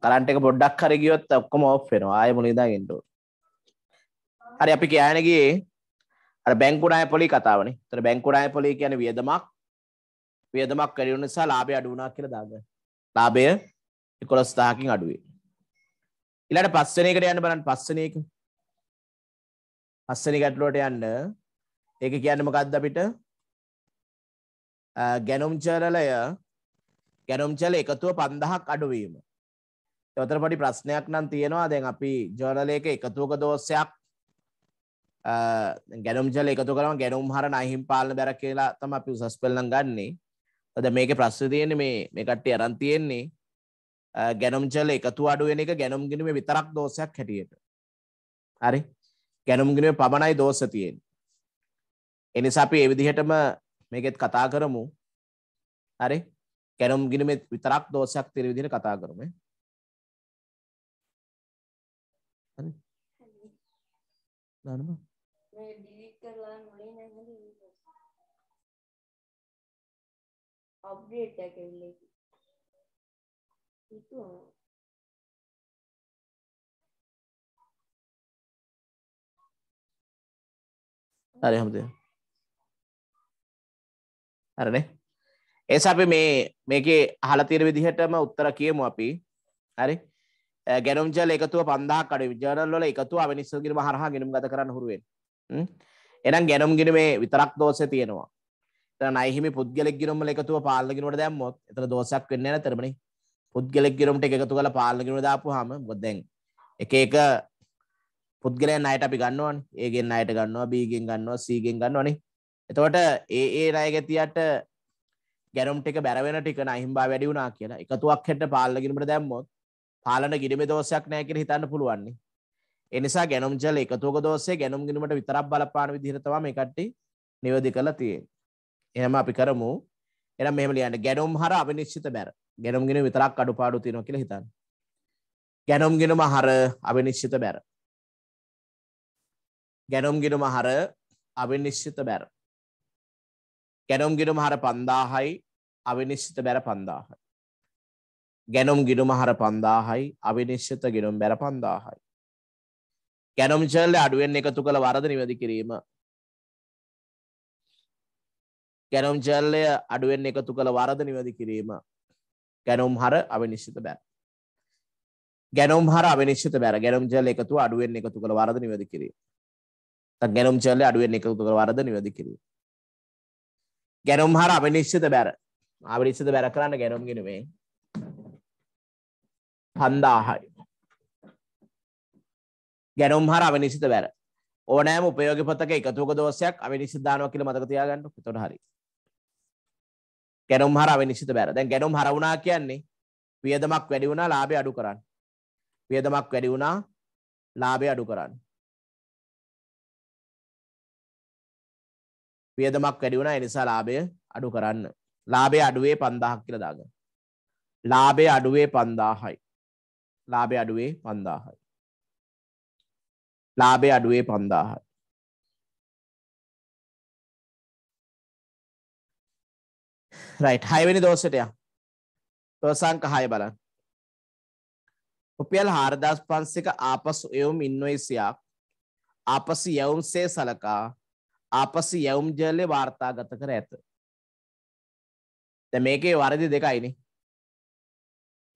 කරන්ට එක පොඩ්ඩක් හර ගියොත් ඔක්කොම ඔප්ෙන ආය මුලදාගෙන්ට හරි අපි කියයනගේ බැංකුඩාය පොලි කතාවන තර බැංකුඩාය පොලි කියන වියදමක් වියදමක් කරුණ නිසා ලාබේ අඩුනා කියල දාග ලාබය එකොළස්ථාකින් අඩුවේ ඉලට පස්සනයකට යන්න බලන් පස්සනයක පස්සන ගැටලෝට යන්න ඒක කියන්නම කද්ද අපිට ගැනුම් චරලය ගැනුම්චල එකතුව පන්දහක් අඩුවීම. යොතර පොඩි ප්‍රශ්නයක් නම් තියෙනවා දැන් අපි ජෝනලයක එකතුවක දෝෂයක් ගැනුම්චල එකතු කරම ගැනුම් හර නහිම් පාලන බැර කියලා තම අපි උසස් පෙල්ලම් ගන්නේ ද මේක ප්‍රශ්න තියෙන මේ මේ කට්ටි අරන් තියෙන්නේ ගැනුම්චල එකතු අඩුවෙන එක ගැනුම් ගිනුම විතරක් දෝෂයක් හැටියට හරි ගැනුම් ගිනුම පමණයි දෝෂ තියෙන එනිසා අපි ඒ විදිහටම මේකෙත් කතා කරමු හරි 깨놈기름에 위따락 넣어서 때리는 일을 갖다 그러면 아니 나는 अरे हम दे अरे नहीं එස අපි මේ මේකේ අහලතීර විදිහටම උත්තර කියමු අපි හරි ගැනුම්ජල එකතුව පන්දා කඩ විජානල්ල එකතු අවනිස්සගිරම හරහා ගෙනුම් ගත කරන්න හුරුවෙන් එනම් ගැනුම් ගෙනමේ විතරක් දෝස තියෙනවා නයිහිම පුද්ගලෙක් ගිරුම්ල එකතුව පාලගෙනට දැම්මොත් එතර දෝසක් වෙන්න තරමනි පුද්ගලෙක් ගිරුම්ට එකතු කළ පාලගෙන දාපු හම බොද්දැන් එක එක පුද්ගලය අයට අපි ගන්නවන් ඒගෙන් අයට ගන්නවා බීගෙන් ගන්නවා සීගෙන් ගන්නවනේ එතවට ඒ ඒ රයගැතියට ගැනුම් ටික බැරවෙන ටික අහිම්බා වැඩි වුණා කියලා එකතුවක් හෙට පාලන ගිරිමට දැම්මොත් පාලන ගිරිමේ දෝෂයක් නැහැ කියලා හිතන්න පුළුවන්. ඒ නිසා ගැනුම් ජල එකතුවක දෝෂය ගැනුම් ගිරිමට විතරක් බලපාන විදිහට තමයි මේ කට්ටිය නිවැරදි කරලා තියෙන්නේ. එහෙම අපි කරමු. එහෙනම් මෙහෙම ලියන්න ගැනුම් හර අවිනිශ්චිත බැර. ගැනුම් ගිරිම විතරක් අඩුපාඩු තියෙනවා කියලා හිතන්න. ගැනුම් ගිරිම හර අවිනිශ්චිත බැර. ගැනුම් ගිරිම හර අවිනිශ්චිත බැර. ගැනුම් ගිඩුම හර පන්දාහයි අවිනිශ්චිත බැර පන්දාහයි. ගැනුම් ගිඩුම හර පන්දාහයි අවිනිශ්චිත ගිනුම් බැර පන්දාහයි. ගැනුම් චල්ල අඩුවෙන් එකතු කළ වරද නිවැදි කිරීම. ගැනුම් චල්ලය අඩුවෙන් එකතු කළ වරද නිවැදි කිරීම. ගැනුම් හර අවිනිශ්චිත බැර. ගැනුම් හර අවිනිශ්චිත බැර ගැනුම් ජල එකතු අඩුවෙන් එකතු කළ වරද නිවැදි කිරීම. ගැනුම් චල්ල අඩුවෙන් එකතු කළ වරද නිවැදි කිරීම. ගැනුම් හර අප නිශ්ෂිත බැර අප නිශ්ෂිත බැර කරන්න ගැනුම් ගෙනවේ පන්දාහයි ගැනුම් හර අප නිසිත බැර ඕනෑම උපයෝග පතක එකතුක දෝසයක් අව නිසිද්ධානව කියල මතකතියාගන්න තොට හරි ගැනුම් හර අව නිසිත බැර දැන් ගැනුම් හරවුණා කියන්නේ වියදමක් වැඩි වුණා ලාබේ අඩු කරන්න වියදමක් වැඩි වුණා ලාබේ අඩු කරන්න වියදමක් වැඩි වුණා ඒ නිසා ලාභය අඩු කරන්න. ලාභය අඩුවේ 5000ක් කියලා දාගන්න. ලාභය අඩුවේ 5000යි. ලාභය අඩුවේ 5000යි. ලාභය අඩුවේ 5000යි. right 6 වෙනි දවසට යා. ප්‍රසංක 6 බලන්න. රුපියල් 4500ක ආපසු එවුම් ඉන්වොයිසියක් ආපසු යවුම්සේ සලකා ආපසු යවුම් ජලය වාර්තාගත කර ඇත. දැන් මේකේ වරදි දෙකයිනේ.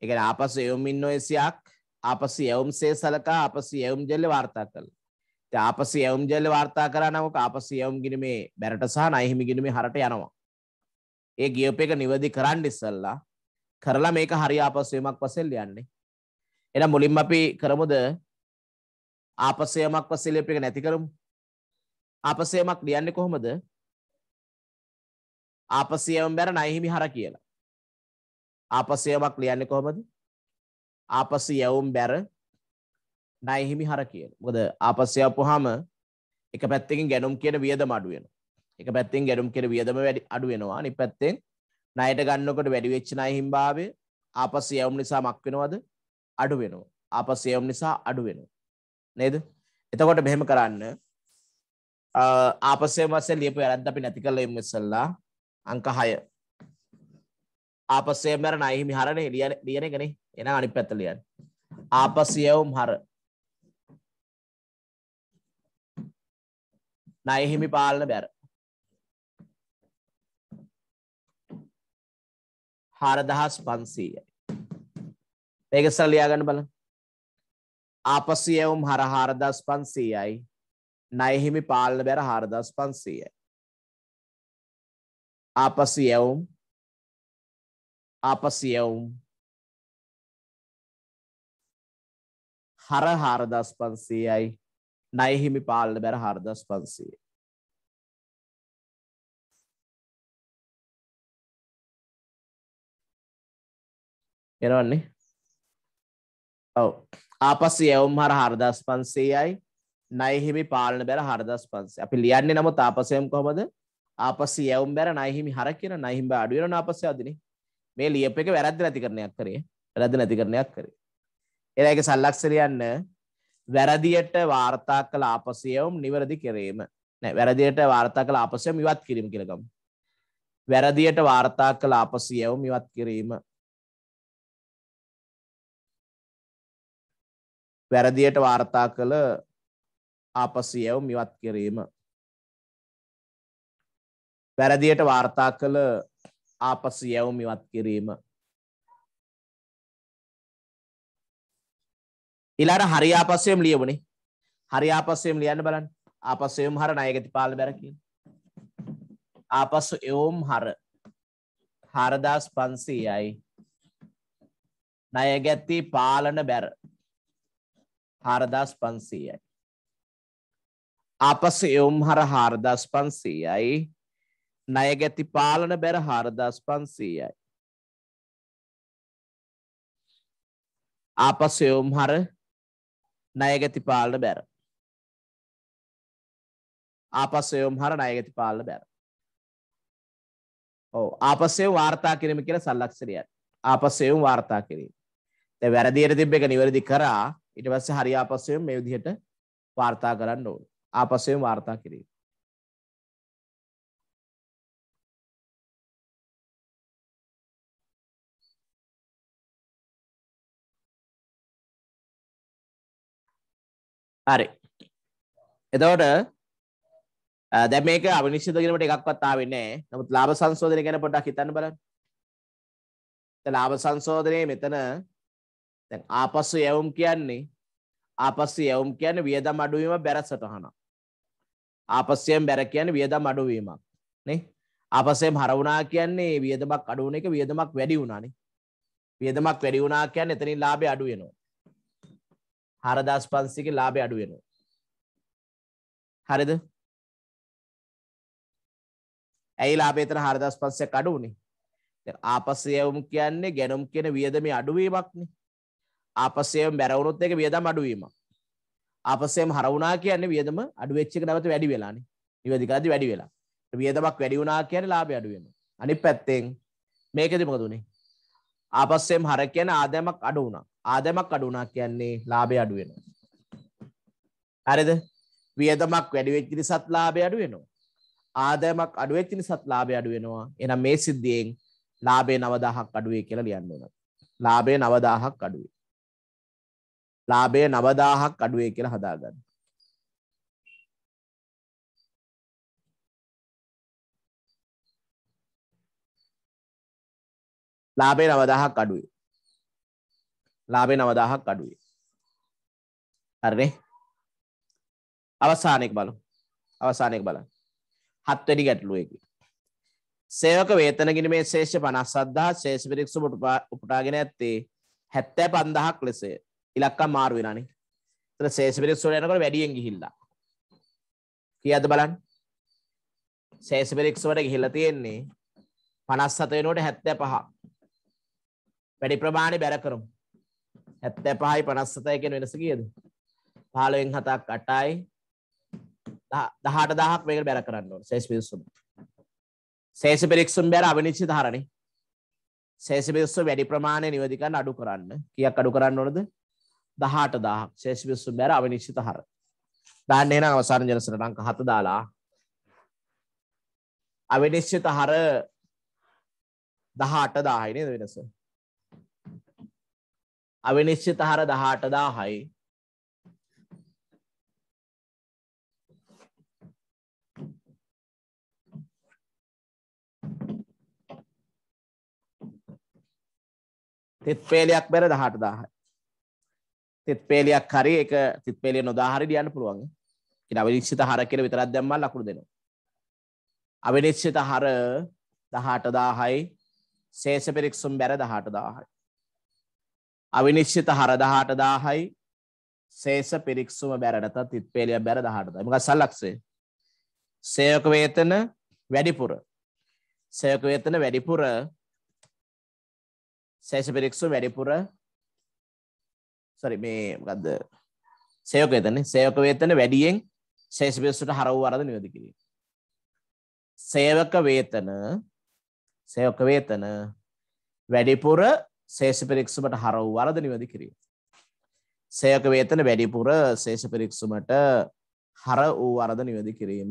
ඒ කියන්නේ ආපසු යවුම් ඉන්නෝසියක් ආපසු යවුම් සේ සලකා ආපසු යවුම් ජලය වාර්තා කළා. ඉතින් ආපසු යවුම් ජලය වාර්තා කරා නම් ඔක ආපසු යවුම් ගිනුමේ බැරට සහ නයිහිමි ගිනුමේ හරට යනවා. ඒ ගියප් එක නිවැරදි කරන්න ඉස්සල්ලා කරලා මේක හරි ආපසු යමක් වශයෙන් ලියන්නේ. එහෙනම් මුලින්ම අපි කරමුද ආපසු යමක් වශයෙන් ලියපෙක නැති කරමු. ආපසයමක් ලියන්නේ කොහොමද? ආපසයම බැර නයිහිමි හර කියලා. ආපසයමක් ලියන්නේ කොහොමද? ආපසයවුම් බැර නයිහිමි හර කියලා. මොකද ආපසයවපුවාම එක පැත්තකින් ගැනුම් කියන වියදම අඩු වෙනවා. එක පැත්තෙන් ගැනුම් කියන වියදම වැඩි අඩු වෙනවා. අනිත් පැත්තෙන් ණයට ගන්නකොට වැඩි වෙච්ච ණයහිම් භාවය ආපසයවුම් නිසා මක් වෙනවද? අඩු වෙනවා. ආපසයවුම් නිසා අඩු වෙනවා. නේද? එතකොට මෙහෙම කරන්න ආපසේ වසේ ලියපු වැරද්ද අපි නැති කළා එමු ඉස්සල්ලා අංක 6 ආපසේ මර නයිමි හරනේ ලියන එකනේ එහෙනම් අනිත් පැත්ත ලියන්න ආපසියවුම් හර නයහිමි පාලන බැර හරදහස් පන්සීයයි මේක සල්ලයාගන්න බල ආපසියවුම් හර හාරදස් පන්සීයයි ණයහිමි පාලන බැර 4500යි. ආපසු යවුම් ආපසු යවුම් හර 4500යි. ණයහිමි පාලන බැර 4500යි. එරවන්නේ ඔව් ආපසු යවුම් හර 4500යි. නයහිමි පාලන බැර හරදස් පන්සේ අපි ලියන්න නම තාපසයම් කොමද ආපස යවම් බැර නයහිමි හර කියන නහිම්බ අඩුවන ආපස අදින මේ ලියප එක වැරදි නැති කරණයක් කරේ වැරදි නැති කරණයක් කරේ එරක සල්ලක්ෂරයන්න වැරදියට වාර්තා කළ ආපසයවම් නිවැරදි කිරීම වැරදියට වාර්තා කළ ආපසයම ඉවත් කිරීම කියලකම් වැරදියට වාර්තා කළ ආපසයවම් ඉවත් කිරීම වැරදියට වාර්තා කළ ආපසියව මිවත් කිරීම. වැරදියට වාර්තා කළ ආපසියව මිවත් කිරීම. ඊළඟ හරි ආපසියම um ලියවුනේ. හරි ආපසියම um ලියන්න බලන්න. ආපසියම um හර ණයගති පාල බැර කියන. ආපසු එවුම් හර 4500යි. ණයගැති පාලන බැර 4500යි. ආපසු එවුම් හර හාරදස් පන්සීයයි ණය ගැති පාලන බැර හාරදස් පන්සීයයි. ආපසු එවුම් හර ණයගැති පාලන බැර. ආපසු එවුම් හර ණයගැති පාලන බැර. ඔව් ආපස්සේ වාර්තා කිරීම කියලා සල්ලක්ෂණයක්. ආපස්සෙවුම් වාර්තා කිරීම. දැන් වැරදියට තිබ්බ එක නිවැරදි කරා ඊට පස්සේ හරි ආපස්සෙවුම් මේ විදිහට වාර්තා කරන්න ඕනේ. ආපසුවෙන් වාර්තා කිරීම. හරි. එතකොට දැන් මේක අවිනිශ්චිත කිරීමට එකක්වත් ආවෙ නැහැ. නමුත් ලාභ සංශෝධනය ගැන පොඩ්ඩක් හිතන්න බලන්න. දැන් ලාභ සංශෝධනයේ මෙතන දැන් ආපස්සු යවුම් කියන්නේ ආපස්සු යවුම් කියන්නේ වියදම් අඩු වීම බැරසටහනක්. ආපස්සයෙන් බැර කියන්නේ වියදම් අඩුවීමක් නේ ආපස්සයෙන් හරවුණා කියන්නේ වියදමක් අඩු වුණ එක වියදමක් වැඩි වුණානේ වියදමක් වැඩි වුණා කියන්නේ එතනින් ලාභය අඩු වෙනවා 4500 කින් ලාභය අඩු වෙනවා හරිද ඇයි ලාභය එතන 4500ක් අඩු වුණේ දැන් ආපස්සයවුම් කියන්නේ ගැනුම් කියන වියදමේ අඩුවීමක්නේ ආපස්සයවුම් බැර වුණොත් ඒක වියදම් අඩුවීමක් ආපස්සේම හරවුණා කියන්නේ වියදම අඩු වෙච්ච එක නැවත වැඩි වෙලානේ. නිවැරදි කරද්දි වැඩි වෙලා. වියදමක් වැඩි වුණා කියන්නේ ලාභය අඩු වෙනවා. අනිත් පැත්තෙන් මේකෙදි මොකද උනේ? ආපස්සේම හර කියන්නේ ආදායමක් අඩු වුණා. ආදායමක් අඩු වුණා කියන්නේ ලාභය අඩු වෙනවා. හරිද? වියදමක් වැඩි වෙච්ච නිසාත් ලාභය අඩු වෙනවා. ආදායමක් අඩු වෙච්ච නිසාත් ලාභය අඩු වෙනවා. එහෙනම් මේ සිද්ධියෙන් ලාභය 9000ක් අඩුවේ කියලා ලියන්න ඕන. ලාභය 9000ක් අඩුවේ. ලාභය නවදාහක් අඩුවේ කියලා හදාගන්න. ලාභේ නවදාහක් අඩුවේ. ලාභේ නවදාහක් අඩුවේ. හරිනේ. අවසානයක බලමු. අවසානයක බලන්න. හත්වෙනි ගැටලුව එක. සේවක වේතන ගිණීමේ ශේෂ 57000 ශේෂ පිරික්සුම උපුටාගෙන ඇත්තේ 75000ක් ලෙසය. ඉලක්කම් මාරු වෙනනේ. එතන සේස් බිරික්ස් වල යනකොට වැඩියෙන් ගිහිල්ලා. කීයද බලන්න. සේස් බිරික්ස් වලට ගිහිල්ලා තියෙන්නේ 57 වෙනුවට 75. වැඩි ප්‍රමාණය බැර කරමු. 75යි 57යි කියන වෙනස කීයද? 15න් 7ක් 8යි 18000ක් මේකට බැර කරන්න ඕන සේස් බිරික්සුම්. සේස් බිරික්සුම් බැර අවිනිශ්චිත ධාරණේ. සේස බිරික්සුම් වැඩි ප්‍රමාණය නිවැරදි කරන්න අඩු කරන්න. කීයක් අඩු කරන්න ඕනද? දහට දාහක් ශේෂිවිස්සු බැර අවිනිශ්චිත හර. දාන්න එන අවසාන ජනසන ලංක හත දාලා අවිනිශ්චිත හර දහට දාහයි නේද වෙනස. අවිනිශ්චිත හර දහට දාහයි තෙත් පේලයක් බැර දහට දාහයි තෙත්පේලයක් හරි එක තෙත්පේලිය නොදාහරි ලියන්න පුළුවන්. ඉතින් අවිනිශ්චිත හර කියලා විතරක් දැම්මම ලකුණු දෙනවා. අවිනිශ්චිත හර 18000යි ශේෂ පෙරික්සුම් බැර 18000යි. අවිනිශ්චිත හර 18000යි ශේෂ පිරික්සුම බැරට තිත්පේලිය බැර 18000යි. මොකක් සලක්ෂේ? සේවක වේතන වැඩිපුර. සේවක වේතන වැඩිපුර ශේෂ පිරික්සුම වැඩිපුර සරි මේ මොකද්ද සේවක වේතනේ සේවක වේතන වැඩියෙන් ශේෂ පිරිසට හරවූ වරද නිවැරදි කිරීම. සේවක වේතන සේවක වේතන වැඩිපුර ශේෂ පිරික්සුමට හරවූ වරද නිවැරදි කිරීම. සේවක වේතන වැඩිපුර ශේෂ පිරික්සුමට හර වූ වරද නිවැරදි කිරීම.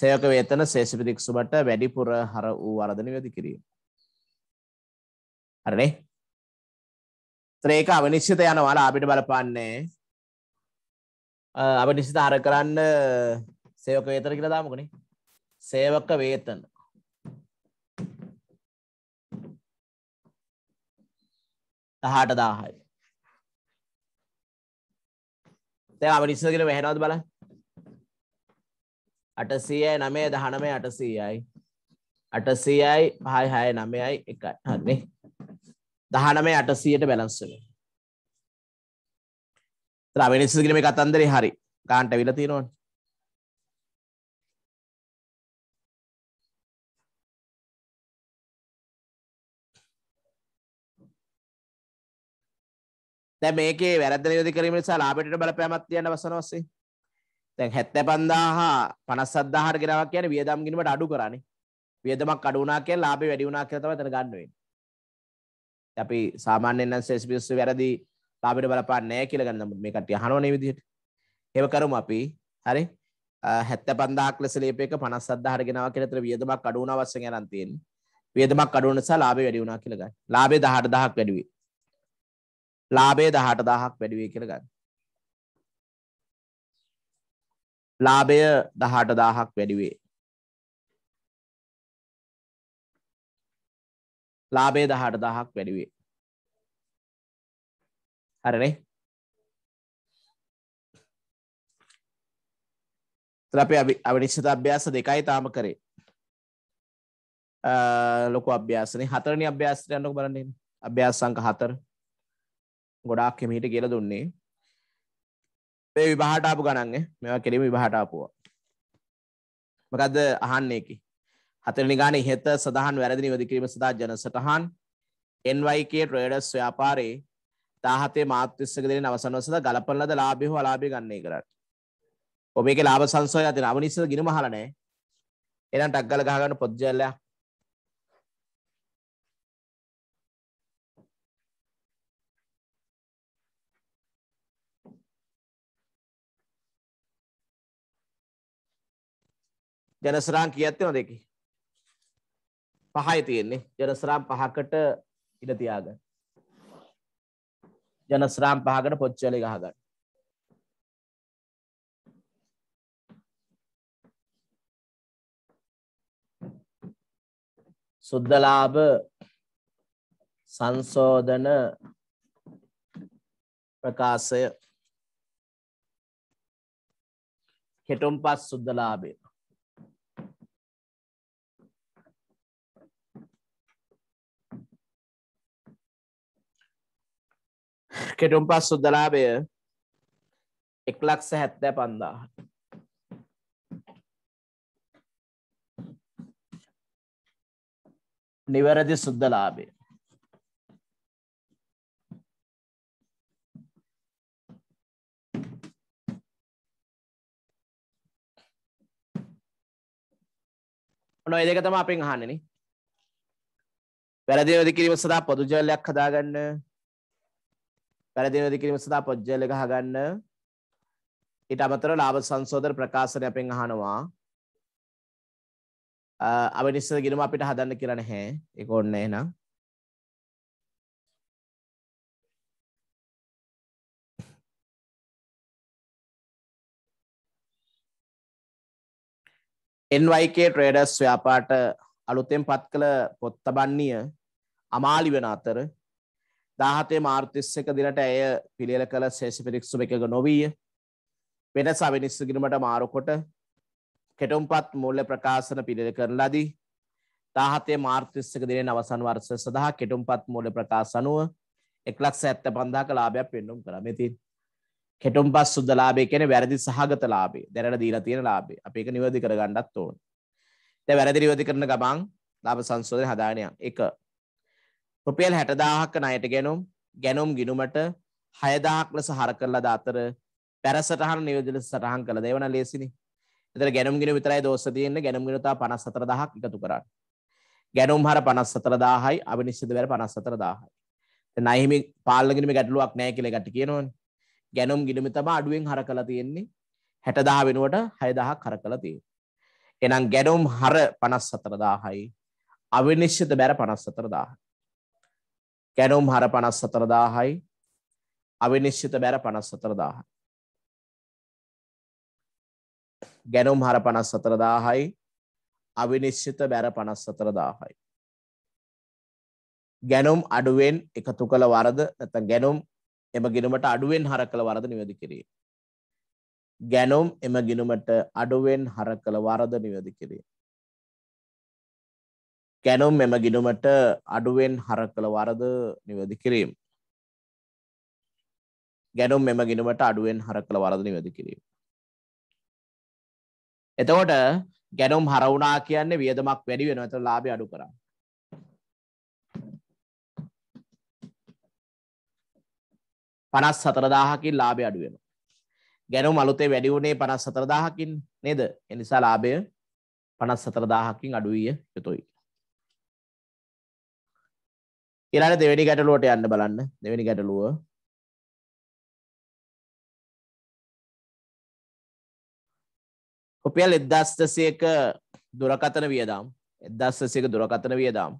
සේවක වේතන ශේෂ පිරික්සුමට වැඩිපුර හර වූ වරද නිවැරදි කිරීම. හරිනේ ත්‍රේක අවනිශ්්‍යත යන වල අපිට බලපන්නේ අප නිශ්ිත හර කරන්න සේවක වේතර කියලා දාමකන සේවක වේතන දහට දාහයි තැ අප නිශ්ස කියෙන වැහෙනවද බල අටසීයයි නමේ දහනමේ අටසීයයි අටසීයයි පහයි හය නමයයි එකයි හන්නේ දහනමය අටසීයට බැලන්සුන ්‍රවිනිසිගෙන මේ කතන්දරේ හරි ගාන්ට විල තියෙනවන් දැ මේකේ වැරද යදි කිරීම නිසා ලාබට බලපෑමත් තියන්න වසනවස්සේ තැන් හැත්තැ පන්දා හා පනස් සද්ධහර ගෙනවක් කියන වියදම් ගිනීමට අඩු කරන්නේ වියදමක් අඩුනා කිය ලාබේ වැඩිුනා කියතම තර ගන්නුවෙන් අපි සාමාන්‍යෙන් සෙස් පිස්සු වැරදි ලාබිට බලපාන්නෑ කියලගන්න මේකට යහනවනේ විදිහට හෙව කරමු අපි හරි හැත්ත පන්දාක් ලෙස ලේපයක පනස් අදදාහර ගෙනාව කෙනතර වියදමක් අඩුවන අවස්ස ගැනන්තියෙන් වියදමක් අඩුවනසා ලාබේ වැඩි වුණා කියලගන්න ලාබේ දහට දහක් වැඩුවේ ලාබේ දහට දහක් වැඩුවේ කියලගන්න ලාබය දහට දාහක් වැඩිවේ ලාබේ දහට දහක් වැඩිවේ හරනේ තරපේ අවිනිශ්චිත අභ්‍යාස දෙකයි තාම කරේ ලොකු අභ්‍යාසනේ හතරනි අභ්‍යාසයට යන්නක බලන්න අභ්‍යාස සංඛ හතර ගොඩාක් එමෙහිට කියලා දුන්නේ මේ විභාට ආපු ගණන් ඈ මේවා කෙලිම විභාට ආපුවා මොකද්ද අහන්නේ කි හතරනි ගාන ඉහත සඳහන් වැරදි නිවැරදි කිරීම සඳහා ජනසටහන් NYK ට්‍රේඩර්ස් ව්‍යාපාරේ 17 මාර්තු 20ක දින අවසන් වන සඳහා ගලපන ලද ලාභය හෝ අලාභය ගන්නයි කරන්නේ. ඔබ මේකේ ලාභ සංසෝය අතර අවනිස්සද ගිනි මහලා නැහැ. එහෙනම් ටක් ගාලා ගහ ගන්න පොත් ජල්ලයා. ජනසරාන් කියත් වෙනවද ඒකේ? පහයි තියෙන්නේ ජනස්රාම් පහකට ඉඩ තියාගන්න. ජනස්රාම් පහකට පොච්චලි ගහගන්න. සුද්ධලාභ සංශෝධන ප්‍රකාශය හෙටුම්පත් සුද්ධලාභේ කෙටුම්පස් සුද්දලාභය එක් ලක්ස හැත්තෑ පන්දා නිවැරදි සුද්දලාභය නොය දෙක තම අපෙන් හන්නේන වැරදි වැදි කිරීම සදා පොදුජලයක් හදාගන්න පැරදි නිවැරදි කිරීම සඳහා පොජ්ජල ගහ ගන්න. ඊට අමතරව ලාභ සංශෝධන ප්‍රකාශනය අපෙන් අහනවා. අවිනිශ්චිත ගිණුම අපිට හදන්න කියලා නැහැ. ඒක ඕනේ නැහැ නං. NYK ට්‍රේඩර්ස් ව්‍යාපාට අලුතෙන් පත් කළ පොත්තබන්නිය අමාලි වෙන අතර දාහතේ මාර්තිස්සක දිනට ඇය පිළියල කළ ශේෂි පිරික්සුම එකක නොවීය වෙන සවිනිස්සගිරීමට මාරුකොට කෙටුම්පත් මුල්ල ප්‍රකාශන පිළිල කරන ලදී දාහතේ මාර්තිස්සක දිනෙන් අවසන් වර්ෂය සඳහා කෙටුම්පත් මුල්ල ප්‍රකාශ අනුව එක් ලක්ෂ ඇත්ත පන්දාක ලාභයක් පෙන්නුම් කරා මෙතින් කෙටුම්පත් සුද්ධ ලාභය කියන්නේ වැරදි සහගත ලාභය දැනට දීලා තියෙන ලාභය අපි ඒක නිවැරදි කරගන්නත් ඕන දැන් වැරදි නිවැරදි කරන ගමන් ලාභ සංශෝධන හදාගෙන යන එක රුපියල් හැටදාහක්ක නයට ගැනුම් ගැනුම් ගිනුමට හයදාහක් ලෙස හර කරලා දාතර පැරසටහන නිවදිල සටහන් කළ දෙවන ලේසිනි එතර ගැනුම් ගෙන විතරයි දෝස තියන්න ගැනුම් ගෙනතා පනස් සතර දහක් එකතු කරන්න ගැනුම් හර පනස් සතර දාහයි අභිනිශ්චිත වැර පනස් සතර දාහයි නයිහිමි පාලගෙනම ගැටලුවක් නෑ කියල ගැට කියනවන් ගැනුම් ගිනුමි තම අඩුවෙන් හර කළ තියෙන්නේ හැටදාහ වෙනුවට හයදාහක් හර කළ තිය එනම් ගැනුම් හර පනස් සතර දාහයි අවිනිශ්්‍යත බැර පනස් සතර දාහයි කැනුම් හර පනස් සතරදාහයි අවිනිශ්චිත බැර පනස් සතරදාහයි. ගැනුම් හර පනස් සතරදාහයි අවිනිශ්චිත බැර පනස් සතරදාහයි. ගැනුම් අඩුවෙන් එකතු කළ වරද නැත ගැනුම් එම ගිනුමට අඩුවෙන් හර කළ වරද නිවැදි කිරේ. ගැනුම් එම ගිනුමට අඩුවෙන් හර කළ වරද නිවැදි කිරේ. කැනුම් මෙම ගිඩුමට අඩුවෙන් හර කළ වරද නිවැදි කිරීම. ගැනුම් මෙම ගිනුමට අඩුවෙන් හර කළ වරද නිවැදි කිරීම. එතකොට ගැනුම් හරවුනා කියන්නේ වියදමක් වැඩි වෙන ඇත ලාබි අඩු කරා. පනස් සතරදාහකින් ලාබය අඩුවෙන. ගැනුම් අලුතේ වැඩි වුණේ පනස් සතරදාහකින් නේද එනිසා ලාබය පනස් සතරදාහකින් අඩුවිය යුතුයි. ඉරට දෙවැනි ගැටලුවට යන්න බලන්න දෙවැනි ගැටලුව රුපියල් එදදස්තසයක දුරකතන වියදම් එදදස්සසයක දුරකතන වියදම්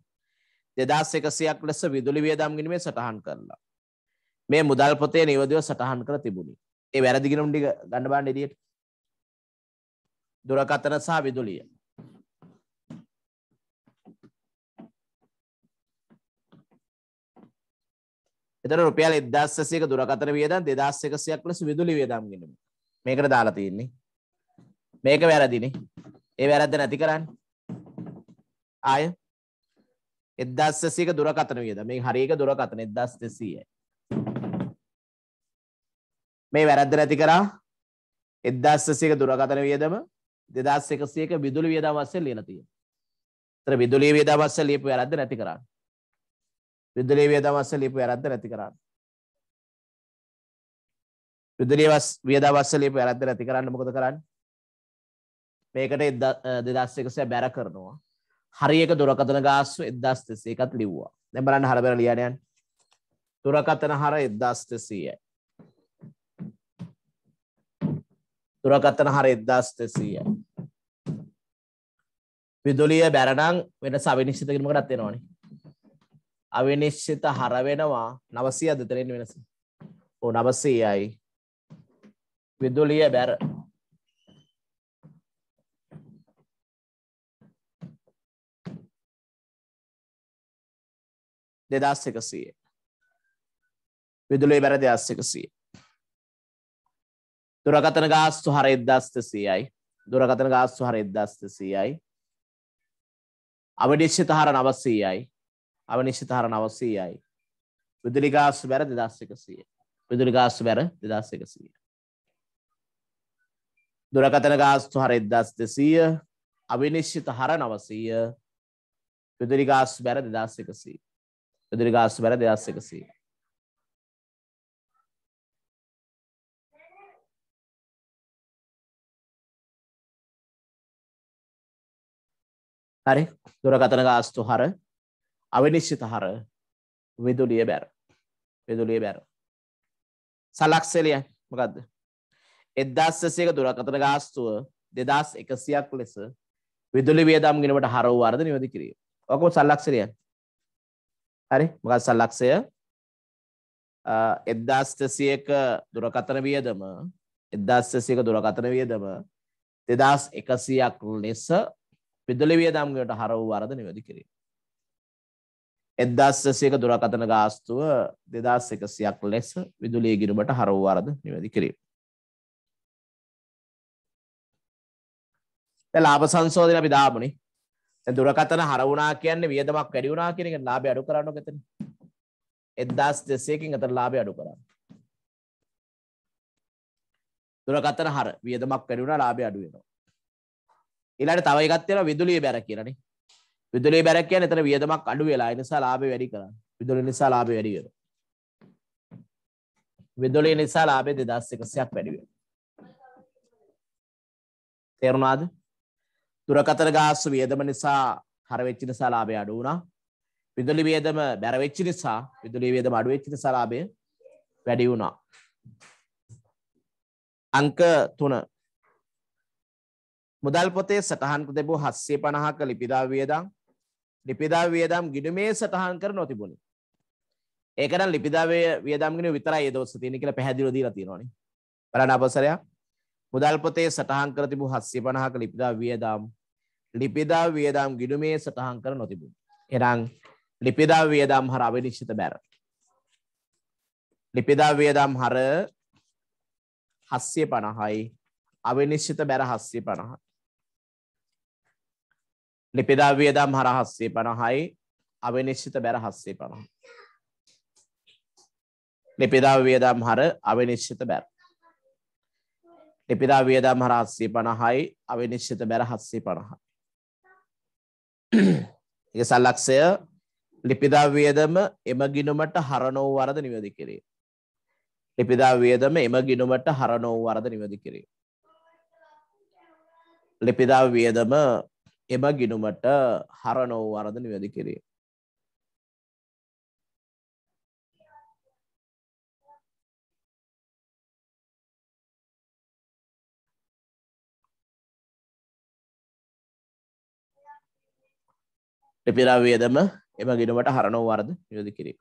දෙදස් එකසියක් ලෙස විදුලි වියදම් ගිනීමේ සටහන් කරලා මේ මුදල් පොතේ නිවදිව සටහන් කර තිබුණි ඒ වැරදිගෙනුම්ටි ගණඩබාන් එඩියට දුරකතන සහ විදුලිය එතන රුපියල් 1600ක දුරකථන වියදම් 2100ක් ලෙස විදුලි වියදම් ගිණුම. මේකට දාලා තියෙන්නේ. මේක වැරදිනේ. ඒ වැරද්ද නැති කරන්නේ. ආය 1600ක දුරකථන වියදම්. මේ හරියක දුරකථන 1200යි. මේ වැරද්ද නැති කරා 1100ක දුරකථන වියදම 2100ක විදුලි වියදම් වශයෙන් ලියලා තියෙනවා. ඒතර විදුලි වියදම් වශයෙන් ලියපු වැරද්ද නැති කරන්නේ. විදුලි වියදවස්ස ලියපු වැරද්ද නැති කරන්න. විදුලි වියදවස්ස ලියපු වැරද්ද නැති කරන්න මොකද කරන්නේ? මේකට 2100 බැර කරනවා. හරියක දුරකථන ගාස්තු 1200කත් ලිව්වා. දැන් බලන්න හර බැර ලියන්න යන්න. දුරකථන හර 1200යි. දුරකථන හර 1200යි. විදුලිය බැරනම් වෙන සවිනිශ්චිත කිරීමකටත් එනවනේ. අවිනිශ්චිත හර වෙනවා නවසී අදතරෙන් වෙනස ඕ නවසීයයි විදුලිය බැර දෙදස් එකසය විදුලේ බැර දෙදස් එකසය දුරකතන ගාස්තු හර එද්දස්තසියයි දුරකතන ගාස්තු හර එද්දස්තසියයි අවිනිශ්චිත හර නවසීයයි අවනිශ්‍යතාරණ අවසීයයි. විදුලි ගාස් වැර දෙදස් එකසිය. විදුලි ගාස් වැර දෙදස් එකසිය. දුරකතන ගාස්තු හර එද්දස් දෙසීය අවිනිශ්චිත හර නවසීය විදුලි ගාස් බැර දෙදස් එකසී. විදුලි ගාස් බැර දෙදස් එකසී. හරි දුරකතන ගාස්තු හර අවිනිශ්චිත හර විදුලිය බැර විදුලිය බැර සලක්සෙලිය මොකක්ද එදදාස්සසයක දුරකතන ගාස්තුව දෙදස් එකසියක් ලෙස විදුලි වියදම් ගෙනට හරව අර්ද නිවැදි කිරීම ඔකම සල්ලක්ෂරය හරි මකත් සල්ලක්ෂය එදදාස්තසියක දුරකතන වියදම එදදාස්සසියක දුරකතන වියදම දෙදස් එකසියක් ලෙස විදුලි වියදම්ගට හරව අරද නිවැදි කිරීම එදස්සසයක දුරකතන ගාස්තුව දෙදස් එකසියක් ලෙස විදුලේ ගිරුමට හරවවාරද නිවැදි කිරීම. ලාබ සංසෝධන අපි දාමනි දුරකතන හරවුනා කියන්නේ වියදමක් වැඩිවුනා කියන එක ලාභය අඩු කරන්න ගතන එදස් දෙසයකින් අතර ලාභය අඩු කරන්න දුරකතන හර වියදමක් වැඩිවුණා ලාභය අඩු වෙනවා ඊළඟට තව එකක් තියෙනවා විදුලිය බැර කියලානේ විදුලේ බැරක් කියන්නේ එතන වියදමක් අඩු වෙලා ඒ නිසා ලාභය වැඩි කරන්න. විදුලිය නිසා ලාභය වැඩි වෙනවා. විදුලිය නිසා ලාභය 2100ක් වැඩි වෙනවා. තේරුණාද? දුරකථන ගාස්තු වියදම නිසා හර වෙච්ච නිසා ලාභය අඩු වුණා. විදුලි වියදම බැර වෙච්ච නිසා විදුලි වියදම අඩු වෙච්ච නිසා ලාභය වැඩි වුණා. අංක 3 මුදල් පොතේ සටහන් තිබූ 750ක ලිපිදා වියදම් ලිපිදා වියදම් ගිඩුමේ සටහන් කර නොතිබුණි. ඒකන ලිපිදාවේ වියදම්ගෙන විතරයි දෝස තියෙන කියලා පැහැදිලිව දීලා තියෙනවානේ. බලන්න අපසරයක්. මුදල් පොතේ සටහන් කර තිබූ 750ක ලිපිදා වියදම් ලිපිදා වියදම් ගිඩුමේ සටහන් කර නොතිබුණි. එහෙනම් ලිපිදා වියදම් හර අවිනිශ්චිත බැර. ලිපිදා වියදම් හර හස්සිය පණහයි අවිනිශ්චිත බැර හස්සිය පණහයි. ලිපිදා වියදම් හරහස්සේ පණහයි අවිනිශ්චිත බැර හස්සේ පණහ. ලිපිදා වියදම් හර අවිනිශ්චිත බැර. ලිපිදා වියදම් හර හස්සේ පණහයි අවිනිශ්චිත බැර හස්සේ පණහයි. ඒ සල්ලක්ෂය ලිපිදා වියදම එම ගිනුමට හරනෝ වරද නිවැදි කිරේ. ලිපිදා වියදම එම ගිනුමට හරනෝ වරද නිවැදි කිරේ. ලිපිදා වියදම එබගිනුමට හරනොව වරද නිවැදි කිරීම. ලිපිරාවේදම එම ගිනුමට හරනෝ වරද යොදි කිරීම.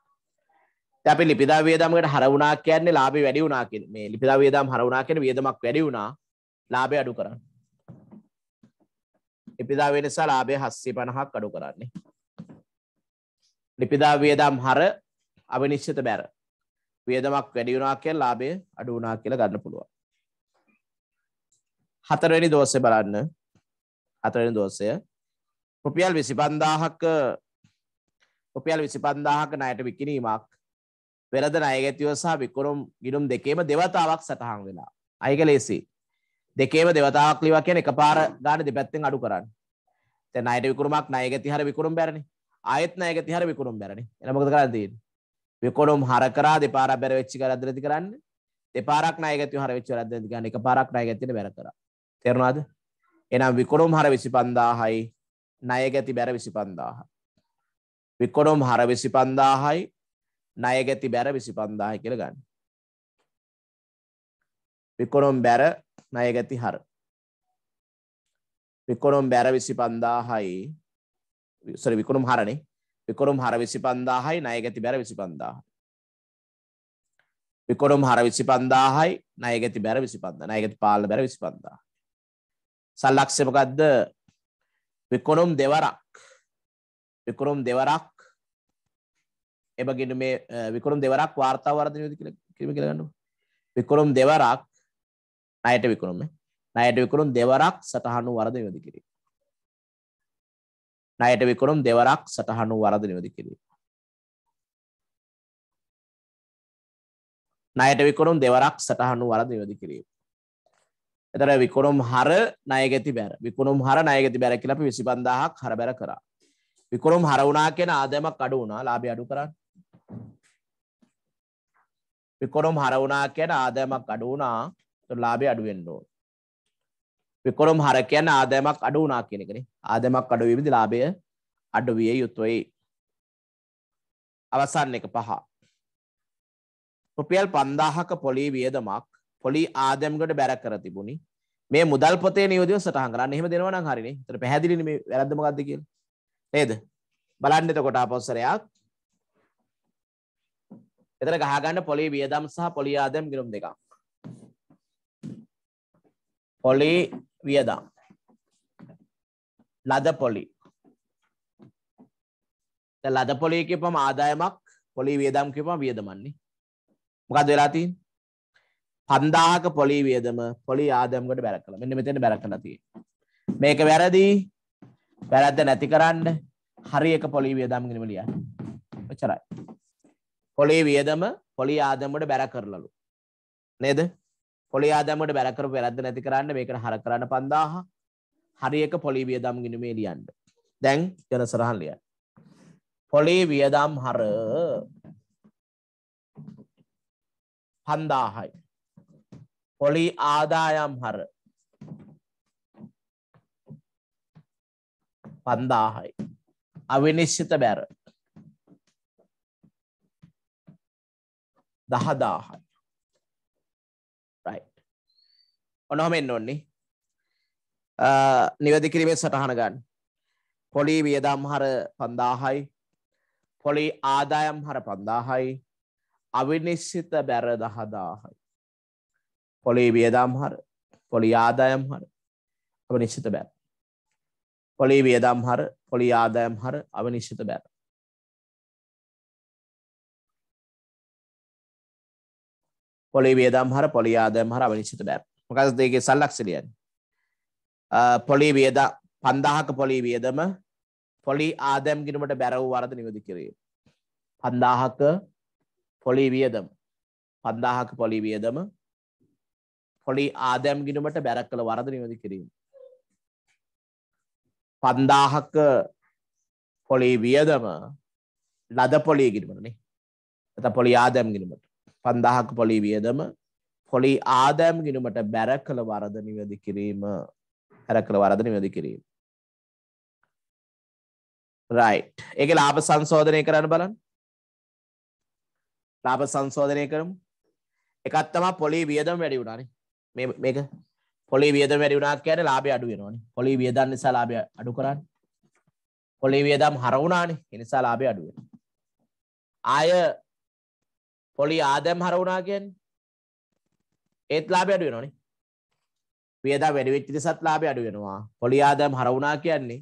අපි ලිපිදා වේදමකට හර වුණා කියන්නේ ලාභේ වැඩි වුණා කියන්නේ මේ ලිපිදා වේදම් හර වුණා කියන්නේ වේදමක් වැඩි වුණා ලාභය අඩු කරන්න. ලිපිදා වෙනසා ලාභය හස්සේ පණහක් අඩු කරන්නේ. ලිපිදා වියදම් හර අවිනිශ්චිත බැර. වියදමක් වැඩි වුණා කියලා ලාභය අඩු වුණා කියලා ගන්න පුළුවන්. හතරවෙනි දෝෂය බලන්න. හතරවෙනි දෝෂය රුපියල් 25000ක රුපියල් 25000ක ණයට විකිණීමක් වෙළඳ ණයගැතිව සහ විකුණුම් ගිණුම් දෙකේම දෙවතාවක් සටහන් වෙලා. අයක ලේසි. දෙකේම දෙවතාවක්ලිවා කියන එක පාර ගාන දෙපැත්තෙන් අඩු කරන්න තැ අයට විකරුමක් නයග තිහර විකරුම් බැරණි අයත් අයක තිහර විකරුම් බැරණි එනමකද කරදීන් විකොරුම් හරකරා දෙපාර බැර වෙච්චි කරදරති කරන්න දෙපාරක් නයගති හර වෙච්ච රදදි ගන්න එක පාරක් නයගතින බැර කර තෙරුණාද එනම් විකොරුම් හර විසි පන්දාහයි නයගැති බැර විසි පන්දාහ විකොරුම් හර විසි පන්දාහයි නයගැති බැර විසි පන්දාහ කියල ගන්න විකොණොම් බැර ණයගැති හර. විකොණොම් බැර 25000යි සරි විකුණුම් හරනේ විකුණුම් හර 25000යි ණයගැති බැර 25000යි. විකුණුම් හර 25000යි ණයගැති බැර 25000 ණයගැති පාලන බැර 25000. සල්ලක්ෂය මොකද්ද? විකුණුම් දෙවරක්. විකුණුම් දෙවරක් එබැගින් මේ විකුණුම් දෙවරක් වාර්තා වර්ධනය වෙද කියලා කිව්ව කියලා ගන්නවා. විකුණුම් දෙවරක් ණයට විකුණුම් ණයට විකුණුම් දෙවරක් සටහනු වරද නිවැරදි කිරීම ණයට විකුණුම් දෙවරක් සටහනු වරද නිවැරදි කිරීම ණයට විකුණුම් දෙවරක් සටහනු වරද නිවැරදි කිරීම එතර විකුණුම් හර ණයගැති බැර විකුණුම් හර ණයගැති බැර කියලා අපි 25000ක් හර බැර කරා විකුණුම් හර වුණා කියන ආදායමක් අඩු වුණා ලාභය අඩු කරන්න විකුණුම් හර වුණා කියන ආදායමක් අඩු වුණා ලාබේ අඩුවෙන් ඕ විකොරම් හර කියන්න ආදෑමක් අඩු වනා කියෙනෙකෙන ආදමක් අඩුවීමදි ලාබය අඩුවිය යුතුවයි අවසන්න එක පහ රුපියල් පන්දාහක පොලී වියදමක් පොලි ආදම්ගට බැර කර තිබුණි මේ මුදල් පොතේ නියෝදව සටහන් කරන්න එහෙම දෙනවන හරිනි තර පැදිලි මේ වැරදම ගදක නේද බලන්නත කොට අපොස්සරයක් එතර ගහගන්න පොලි වියදම් සහ පොලි ආදම් ගිරුම් දෙකක් පොලේ වියදම් ලද පොලි ලද පොලි කියපම ආදායමක් පොලි වියදම් කියපම වියදමන්නේ මොකද වෙලා තියෙන්නේ පන්දාහක පොලි වියදම පොලි ආදායමකට බැර කළා මෙන්න මෙතන බැර කළා තියෙන්නේ මේක වැරදි වැරද්ද නැති කරන්න හරි එක පොලි වියදම් ගෙනම ලියන්න ඔච්චරයි පොලි වියදම පොලි ආදායමකට බැර කරලලු නේද පොලයාදමට බැලකර වැරද නැති කරන්න මේකට හර කරන්න පන්දාහ හරියක පොලි වියදම් ගිනුමේ ලියන්ට දැන් ජන සරහන් ලිය පොලේ වියදම් හර පන්දාහයි පොලි ආදායම් හර පන්දාහයි අවිනිශ්චිත බැර දහදාහයි ඔනොහොම එන්න ඕන්නේ නිවැදි කිරීමේ සටහන ගන්න පොලි වියදම් හර පන්දාහයි පොලි ආදායම් හර පන්දාහයි අවිනිශ්චිත බැර දහදාහයි පොලි වියදම් හර පොලි ආදායම් හර අවිනිශ්චිත බැර පොලි වියදම් හර පොලි ආදායම් හර අවිනිශ්චිත බැර පොලි වියදම් හර පොලි ආදායම් හර අවිනිශ්චිත බැර මොකද දෙගේ සල්ලක්ෂලියන් පොලි වියද පන්දාහක පොලි වියදම පොලි ආදැම් ගිනීමට බැරවූ වරද නිවැරදි කිරීම පන්දාහක පොලි වියදම පන්දාහක පොලි වියදම පොලි ආදැම් ගිනීමට බැර කළ වරද නිවැරදි කිරීම පන්දාහක පොලි වියදම ලද පොලි ගිනීමටනේ එතකොට පොලි ආදැම් ගිනීමට පන්දාහක පොලි වියදම පොලි ආදෑම් ගිනුමට බැර කළ වරද නිවැදි කිරීම හැර කළ වරද නිවැදි කිරීම. රයි් එක ලාබ සංශෝධනය කරන්න බලන් ලාබ සංශෝධනය කරමු එකත්තම පොලි වියදම් වැඩි වුණානේ මේක පොලි වියද වැඩි වුණා කියන ලාභය අඩු වෙනවනේ පොලි වියදම් නිසා ලාභය අඩු කරන්න පොලි වියදම් හර වුණානේ ඒ නිසා ලාභය අඩු වෙනවා ආය පොලි ආදම් හර වුණා කියන්නේ ඒත් ලාභය අඩු වෙනවනේ. වියදා වැඩි වෙච්ච නිසාත් ලාභය අඩු වෙනවා. පොලි ආදායම් හර වුණා කියන්නේ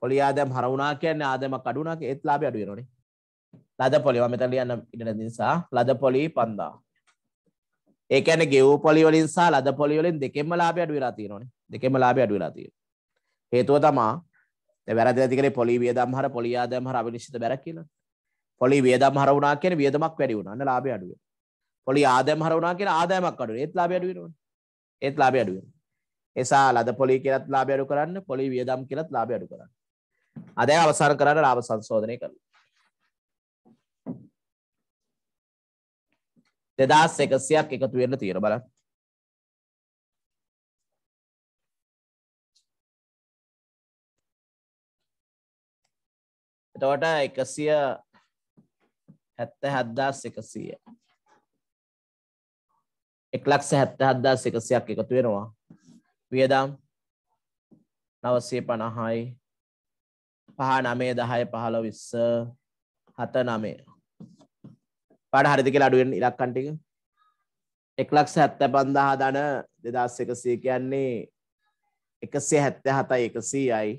පොලි ආදායම් හර වුණා කියන්නේ ආදායමක් අඩු වුණා ඒත් ලාභය අඩු වෙනවනේ. ලද පොලි මම මෙතන ලියන්න ඉඩ නැති නිසා ලද පොලි 5000. ඒ කියන්නේ ගෙවූ පොලි වලින් සහ ලද පොලි වලින් දෙකෙන්ම ලාභය අඩු වෙලා තියෙනවනේ. දෙකෙන්ම ලාභය අඩු වෙලා තියෙනවා. හේතුව තමා දැන් වැරදිලා තිකරේ පොලි වියදම් හර පොලි ආදායම් හර අවිනිශ්චිත බැරක් කියලා. පොලි වියදම් හර වුණා කියන්නේ වියදමක් වැඩි වුණා. අන්න ලාභය අඩු වෙනවා. පොලි ආදෑම් හරවනා කියලා ආදායමක් අඩු ඒත් ලාභය අඩු වෙනවනේ ඒත් ලාභය අඩු වෙනවා එසා ලද පොලි කියලත් ලාභය අඩු කරන්න පොලි වියදම් කියලත් ලාභය අඩු කරන්න අදෑ අවසන් කරන්න ලාභ සංශෝධනය කරලා දෙදස් එකසියක් එකතු වෙන්න තියෙන බලන්න එතවට එකසිය හැත්ත හැද්දස් එකසීය එක් ලක්ෂ හැත්තහත්දා එකසයක් එකතු වෙනවා වියදම් නවසේ පණහායි පහ නමේ දහය පහළ විස්ස හත නමේ පඩ හරිදික අඩුවෙන් ඉලක්කන්ටික එක්ලක්ෂ හැත්ත පන්දහා දන දෙදස් එකසේ කියන්නේ එකසේ හැත්ත හතයි එකසී අයි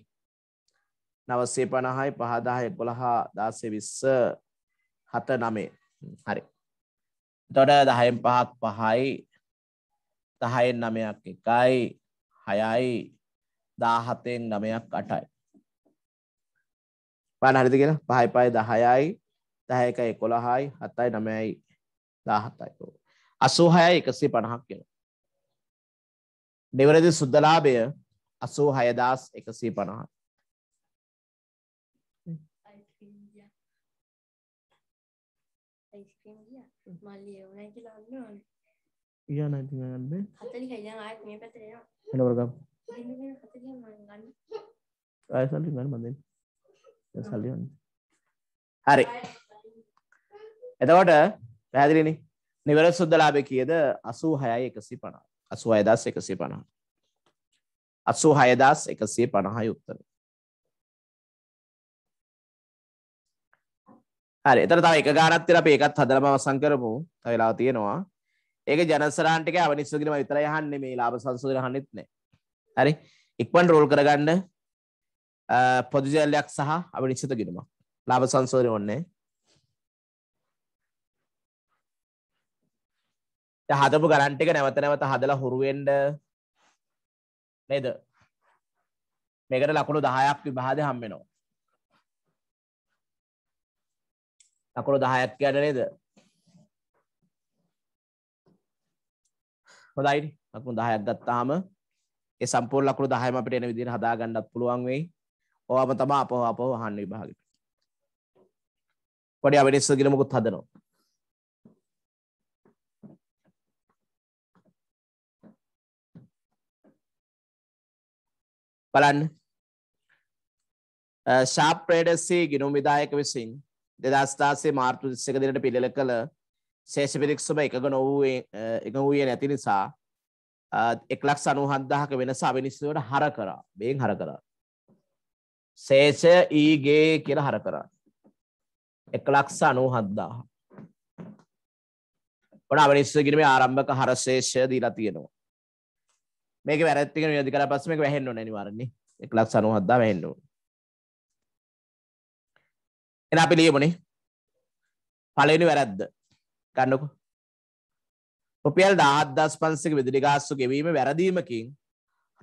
නවසේ පණහායි පහදාහ එකොළහා දාසේ විස්ස හත නමේ හරි එතොට දහයෙන් පහත් පහයි දහයෙන් නමයක් එකයි හයයි දාහතයෙන් නමයක් අටයි පන හරිදි කියෙන පහයි පයි දහයයි දහයක එකොළහයි හතයි නමයයි දාහතයි අසූහයයි එකසේ පණහක් කියෙන නිවරදි සුද්දලාභය අසූ හයදස් එකසී පණහයි මල්ලියවනයි කියලා අන්න ඕනේ ඊයා නැති ගන්නද 40 ඉඳන් ආයෙත් මේ පැත්තට එනවා එන වරගම් ආයෙ සල්ලි ගන්න මන් දෙන්න දැන් සල්ලි ගන්න හරි එතකොට පැහැදිලිනේ නිවැරදි සුද්ධලාභය කීයද 86150 86150 86150 උත්තරේ හරි එතන තව එක ගානක් තියෙන අපි ඒකත් හදලා අවසන් කරමු. තව වෙලාව තියෙනවා. ඒක ජනසරාන් ටික අවනිස්සුගිනම විතරයි අහන්නේ මේ ලාභ සංශෝධන අහන්නෙත් නැහැ. හරි. ඉක්මන් රෝල් කරගන්න පොදු ජලයක් සහ අවනිශ්චිත ගිණුමක්. ලාභ සංශෝධන ඕනේ. හදපු ගණන් ටික නැවත නැවත හදලා හුරු වෙන්න නේද? මේකට ලකුණු 10ක් විභාගය හම්බ වෙනවා. අකුණු 10ක් ගැට නේද? හොඳයි. අකුණු 10ක් ගත්තාම ඒ සම්පූර්ණ ලකුණු 10ම අපිට එන විදිහට හදා ගන්නත් පුළුවන් වෙයි. ඕවම තමයි අපව අපව අහන්න විභාගෙට. පොඩි අපිට ඉස්සගෙන මොකුත් හදනවා. බලන්න ශාප්‍රේඩසී ගිනුම් විදායක විසින් දෙදස්ථාසේ මාර්තු දෙස්සක දෙනට පිළිල කළ ශේෂ පිරික්ෂම එකග නොවූේ එක වූයේ නැති නිසා එක්ලක් සනුහන්දහක වෙනස අවිනිස්සවට හර කරා බෙන් හර කරා. ශේෂ ඊගේ කියල හර කරා. එක්ලක්ස අනුහද්දාහ. වන අවනිස්සගරීම ආරම්භක හරශේෂය දීලා තියෙනවා. මේක වැරත්තික නිදි කර පස්සම වැහෙන්නු නැනිවරන්නේ එක්ලක් සනුහද්දා වැහෙන්න්නුව. එන අපි ලියමුනේ පළවෙනි වැරද්ද ගන්නකො රුපියල් දාහත් දස් පන්සක විදුලි ගාස්සු ගෙවීම වැරදීමකින්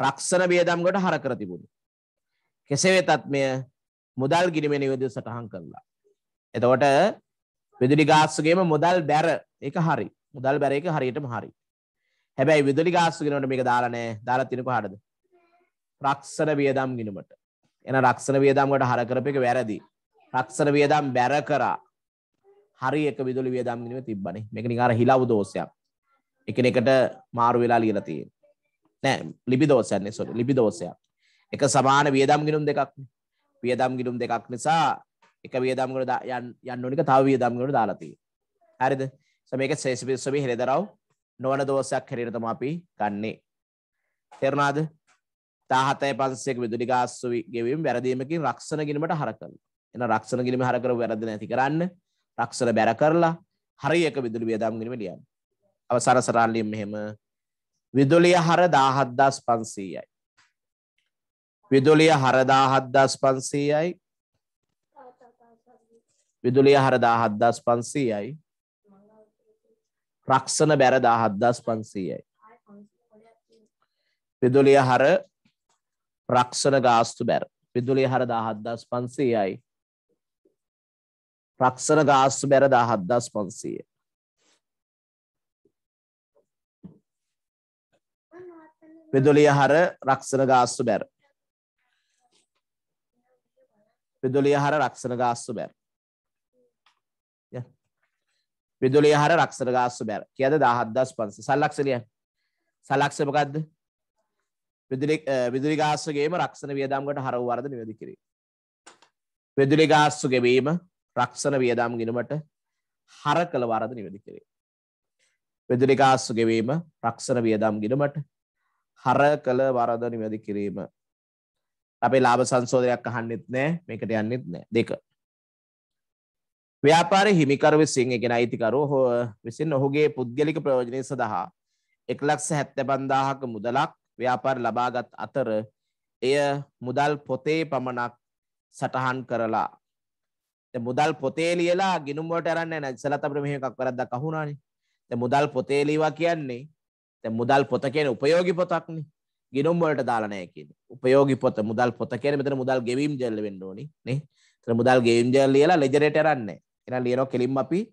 රක්ෂණ බියදම්ගොට හර කර තිබුණි. කෙසේ වෙතත් මෙය මුදල් ගිනිම නිවද සටහන් කරලා. එතකොට විදුලි ගාස්සුගේම මුදල් බැර එක හරි මුදල් බැර එක හරියටම හරි. හැබැයි විදුලි ගාස්සුගෙනට මේක දාලනෑ දාලා තිනක හටද. රක්ෂණ වියදම් ගිනුමට එන රක්ෂණ වියදම්ගට හර කරප එක වැරදිී. රක්ෂණ වියදම් බැර කරා. හරි එක විදුලි වියදම් ගිනුවේ තිබ්බනේ. මේක නිකන් අර හිලව් දෝෂයක්. එකිනෙකට මාරු වෙලා ලියලා තියෙන්නේ. නෑ ලිපි දෝෂයක් නේ සෝරි ලිපි දෝෂයක්. එක සමාන වියදම් ගිනුම් දෙකක්නේ. වියදම් ගිනුම් දෙකක් නිසා එක වියදම් ගිනුම් යන්න ඕනික තව වියදම් ගිනුම් දාලා තියෙන්නේ. හරිද? මේක ශේෂපිස්සවි හෙලදරව් නොවන දෝෂයක් හැටියට තමයි අපි ගන්නෙ. තේරුණාද? 17 500ක විදුලි ගාස්තු ගෙවීම වැරදීමකින් රක්ෂණ ගිණුමට හර කරනවා. එන රක්ෂණ ගිනිම හර කරපු වැරද්ද නැති කරන්න රක්ෂණ බැර කරලා හරියක විදුලි වියදම් ගිනිම ලියන්න අවසර සරාලියෙන් මෙහෙම විදුලිය හර 17500යි විදුලිය හර 17500යි විදුලිය හර 17500යි රක්ෂණ බැර 17500යි විදුලිය හර රක්ෂණ ගාස්තු බැර විදුලිය හර 17500යි රක්ෂණ ගාස්තු බැර දහත්දස් පන්සය. පෙදොලිය හර රක්ෂණ ගාස්තු බැර. පෙදොලිය හර රක්ෂණ ගාස්තු බැර. පෙදොලිය හර රක්ෂණ ගාස්තු බැර කියද දහත්දස් පන්ස සල්ලක්ෂණය සලක්ෂමකක්ද විදුලි ගාස්සුගේම රක්ෂණ වියදම්ගට හරවවරද නිවැදි කිරේ. පෙදුලි ගාස්සු ගෙවීම රක්ෂණ වියදම් ගිණුමට හර කළ වරද නිවැරදි කෙරේ. වෙදුලිකාස්සු ගෙවීම රක්ෂණ වියදම් ගිණුමට හර කළ වරද නිවැරදි කිරීම. අපේ ලාභ සංශෝධනයක් අහන්නෙත් නෑ මේකට යන්නෙත් නෑ. දෙක. ව්‍යාපාරයේ හිමිකරු විසින් ඒ කියන්නේ අයිතිකරු විසින් ඔහුගේ පුද්ගලික ප්‍රයෝජනය සඳහා 175000ක මුදලක් ව්‍යාපාර ලබාගත් අතර එය මුදල් පොතේ පමණක් සටහන් කරලා මුදල් පොතේ ලියලා ගිනුම්වට අරන්න නෑ ඉස්සලත් අපිට මෙහෙම එකක් වැරද්දක් අහුණානේ. දැන් මුදල් පොතේ ලියවා කියන්නේ දැන් මුදල් පොත කියන්නේ ප්‍රයෝගී පොතක්නේ. ගිනුම් වලට දාලා නෑ කියන්නේ. ප්‍රයෝගී පොත මුදල් පොත කියන්නේ මෙතන මුදල් ගෙවීම් ජර්නල් වෙන්න ඕනි නේ. එතන මුදල් ගෙවීම් ජර්නල් ලියලා ලෙජරේට අරන්නේ නෑ. එහෙනම් ලියනවා කෙලින්ම අපි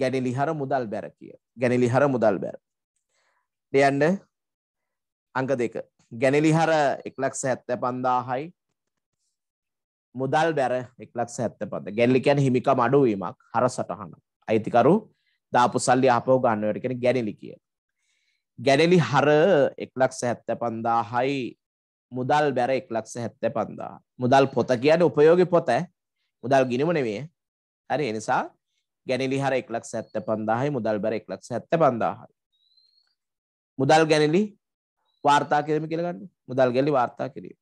ගැණිලිහර මුදල් බැර කිය. ගැණිලිහර මුදල් බැර. දෙයන්න අංක දෙක. ගැණිලිහර 175000යි මුදල් බැර එක්ලක් සඇත්තපද ගැල්ලිකැන හිමිකම අඩුවීමක් හර සටහන. අයිතිකරු දාපු සල්ලි අපෝ ගන්නවට කෙන ගැනිලි කිය. ගැනෙලි හර එක්ලක් සැහැත්ත පන්දා හයි මුදල් බැර එක්ලක් සැහැත්ත පන්දා. මුදල් පොත කියන උපයෝග පොත මුදල් ගිනිමනවේ හරි එනිසා ගැනිලි හර එක්ලක් සැත්ත පන්දාහයි මුදල් බැර එක්ලක් සැත්ත පන්දාහයි. මුදල් ගැනිලි වාර්තා කිරීම කියලගන්න මුදල් ගැලි වාර්තා කිරීම.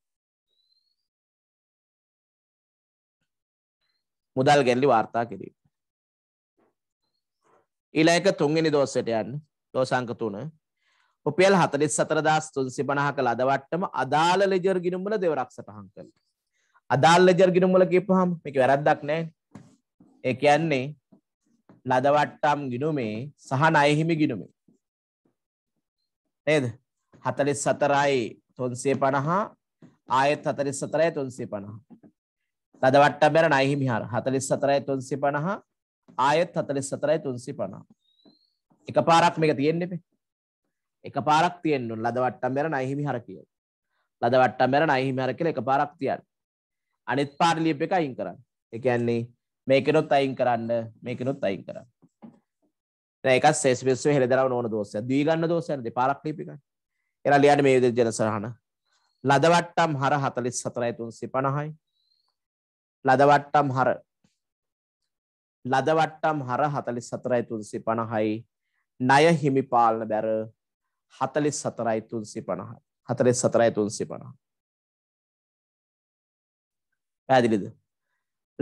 මුදල් ගැල්ලි වාර්තා කිරීම. ඊළඟ තුන්වෙනි දෝෂයට යන්න. දෝෂාංක 3. රුපියල් 47350ක ලදවට්ටම අදාළ ලෙජර් ගිණුම් වල දෙවරක් සටහන් කළා. අදාළ ලෙජර් ගිණුම් වල කියපුවාම මේක වැරද්දක් නෑ. ඒ කියන්නේ ලදවට්ටම් ගිණුමේ සහ ණයහිමි ගිණුමේ නේද? 44යි 350 ආයත් 44යි 350 ලදවට්ට බැර නයිහිමිහාර හතලිස් සතරයි තුන්සි පණහා ආයත් හතලිස් සතරයි තුන්සි පණා. එක පාරක් මේක තියෙන්නෙපේ එක පාරක් තියෙන්න්නු ලදවට්ට බැර නයිහිමිහර කිය. ලදවට්ට බැර නයිහිමිහර කියල එක පාරක් තියන් අනිත් පාර ලියප් එක අයින් කරන්න එකන්නේ මේකනොත් අයින් කරන්න මේකනොත් අයින් කරන්න. ඒක සේස් හෙදරව ඕන දෝසය දීගන්න දෝසයන පාරක් ලිපික එලා ලියන්න මේ විද ජනසහන ලදවට්ටම් හර හතලිස් සතරයි තුන්සි පණහයි ලදවට්ටම් හර ලදවට්ටම් හර හතලිස් සතරයි තුන්සි පණහයි ණය හිමි පාලන බැර හතලිස් සතරයි තුන්සි පණහයි හතලිස් සතරයි තුන්සි පණහ පැදිලිද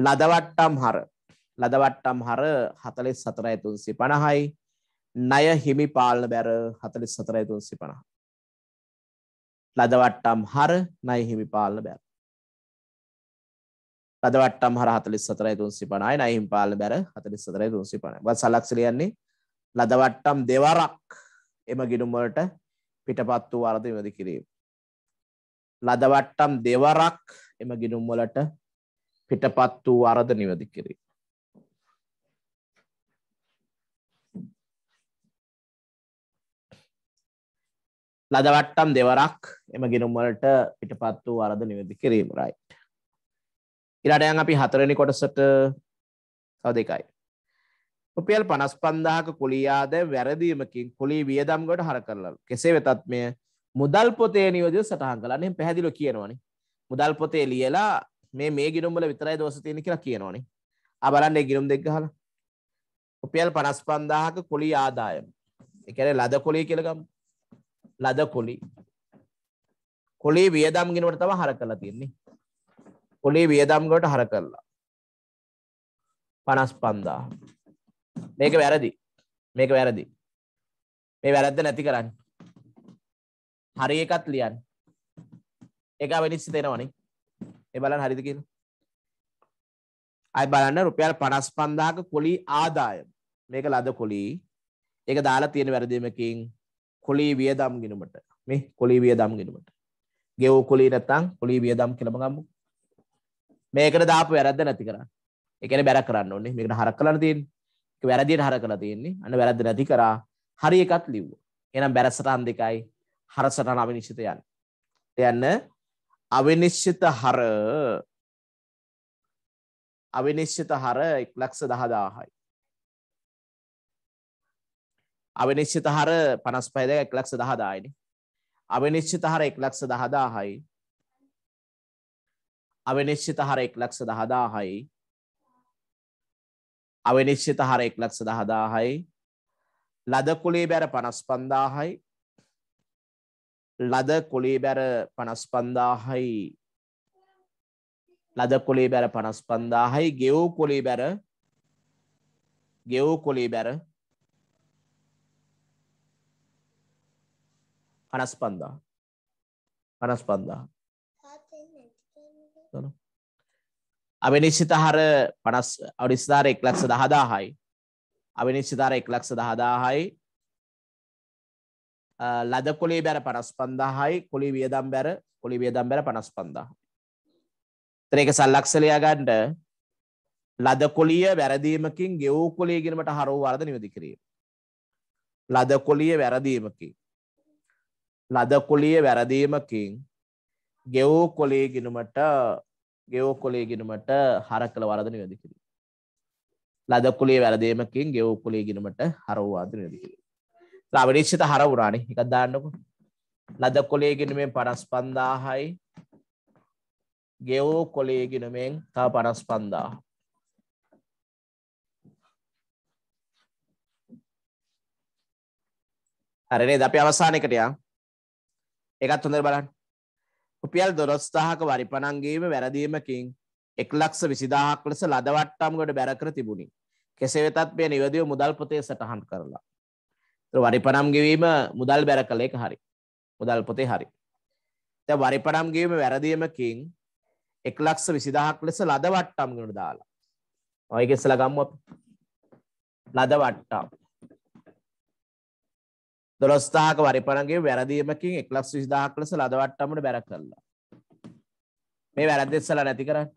ලදවට්ටම් හර ලදවට්ටම් හර හතලිස් සතරයි තුන්සි පණහයි ණය හිමි පාලන බැර හතලිස් සතරයි තුන්සි පණහ ලදවට්ටම් හර ණය හිමි පාලන බැර ලදවට්ටම් හර හතලිස් සතරයි තුන්සි පනයි නයිම් පාල බැර හතලිස් සතරයි තුන්සි පනයි වත් සලක්සිලියන්නේ ලදවට්ටම් දෙවරක් එම ගිඩුම්වලට පිටපත් වූ අරද විමදි කිරීම. ලදවට්ටම් දෙවරක් එම ගිඩුම්වලට පිටපත් වූ අරද නිවදි කිරීම. ලදවට්ටම් දෙවරක් එම ගිනුම්වලට පිටපත් වූ අරද නිවදි කිරීම රයිට්. ඉරටයන් අපි හතරණි කොටසට තව දෙකයි. රුපියල් පනස් පන්දාහක කුලියාද වැරදීමකින් කුලි වියදම්ගොට හර කරලල් කෙසේ වෙතත් මෙය මුදල් පොතේ නියෝජ සටහන් කලන්නේ පැහැදිලි කියනවනි මුදල් පොතේ ලියලා මේ මේ ගිනුම්බල විතරයි දෝස තියෙන කියලා කියනවනි අබලන්න ගිනුම් දෙක් ගහලා රුපියල් පනස් පන්දාහක කුලි ආදායම එකන ලද කොලි කියලගම් ලද කොලි කොලේ වියදම් ගෙනවට තම හර කලා තියෙන්නේ පොලේ වියදම්ගොට හර කරලා පනස් පන්දා මේක වැරදි මේක වැරදි මේ වැරද්ද නැති කරන්න හරි එකත් ලියන් එක වෙනිස්ස තෙනවනේ ඒ බලන් හරිද කියලා අයි බලන්න රුපියල් පනස් පන්දාක කොලි ආදායම මේක ලද කොලී ඒක දාලා තියෙන වැරදීමකින් කොලී වියදම් ගිනුමට මේ කොලී වියදම් ගිනුමට ගෙව් කොලී නැත්තම් කොලී වියදම් කියලා මගම්මු මේකට දාපු වැරද්ද නැති කරන්න. ඒ කියන්නේ බැර කරන්න ඕනේ. මේකට හරක් කරලා තියෙන්නේ. ඒක වැරදියට හර කරලා තියෙන්නේ. අන්න වැරද්ද නැති කරා හරි එකක් ලිව්වා. එහෙනම් බැර සටහන් දෙකයි හර සටහන අවිනිශ්චිත යන්නේ. යන්න අවිනිශ්චිත හර අවිනිශ්චිත හර එක් ලක්ෂ දහදාහයි. අවිනිශ්චිත හර පනස් පයිද එක් ලක්ෂ දහදායිනි. අවිනිශ්චිත හර එක් ලක්ෂ දහදාහයි අවිනිශ්චිත හර එක් ලක්ෂ දහදාහයි අවිනිශ්චිත හර එක් ලක්ෂ දහදාහයි ලද කුලේ බැර පනස් පන්දාහයි ලද කුලේ බැර පනස් පන්දාහයි ලද කුලේ බැර පනස් පන්දාහයි ගෙවූ කුලේ බැර ගෙවූ කුලේ බැර පනස් පන්දා පනස් පන්දා පවත්වන. අවිනිශ්චිතහර පනස් අවිනිස්ථාර එක් ලක්ෂ දහදාහයි අවිනිශ්චිතාර එක් ලක්ෂ දහදාහයි ලද කොලේ බැර පනස් පන්දාහයි කොලි වියදම් බැර කොලි වියදම් බැර පනස් පන්දාහ. ත්‍රේක සල්ලක්ෂලයා ගණ්ඩ ලද කොලිය වැරදීමකින් ගෙවූ කොලේගෙනමට හරෝ වර්ද නිවැදි කිරීම. ලද කොලිය වැරදීමකින්. ලද කොලිය වැරදීමකින් ගෙවෝ කොලේගෙනුමට ගෙවෝ කොලේගෙනුමට හර කළ වරදන වැදිකිරී. ලදකුලේ වැරදීමකින් ගෙවෝ කොලේගෙනුමට හරවවාදන වැදිකිරී. ලවනිශ්ෂිත හර වරාණ එකක් දාන්නකු ලද කොලේගෙනුමෙන් පනස් පන්දාහයි ගෙවෝ කොලේගෙනුමෙන් තව පනස් පන්දා. හරනේ ද අපි අවසානකටයා එකත් හොඳර බලන්න රුපියල් දොරස්ථාහක වරි පනන්ගේම වැරදීමකින් එක් ලක්ෂ විසිදාහක් ලෙස ලදවට්ටම්ගොට බැරකර තිබුණි කෙසේ වෙතත් මේ නිවදිය මුදල් පොතේ සටහන් කරලා වරි පනම්ගවීම මුදල් බැර කළේක හරි මුදල් පොතේ හරි තැ වරි පනම්ගේම වැරදීමකින් එක් ලක්ෂ විසිදාහක් ලෙස ලදවට්ටම්ගට දාලා ඔයගෙස්සල ගම්ම ලදවට්ටාම් දොළොස්ථාක වරිපරගේ වැරදීමකින් එක් ලක්ෂ විසිදාහක් ලෙස ලදවට්ටමට බැර කරලා. මේ වැරදෙස්සල නැති කරන්න.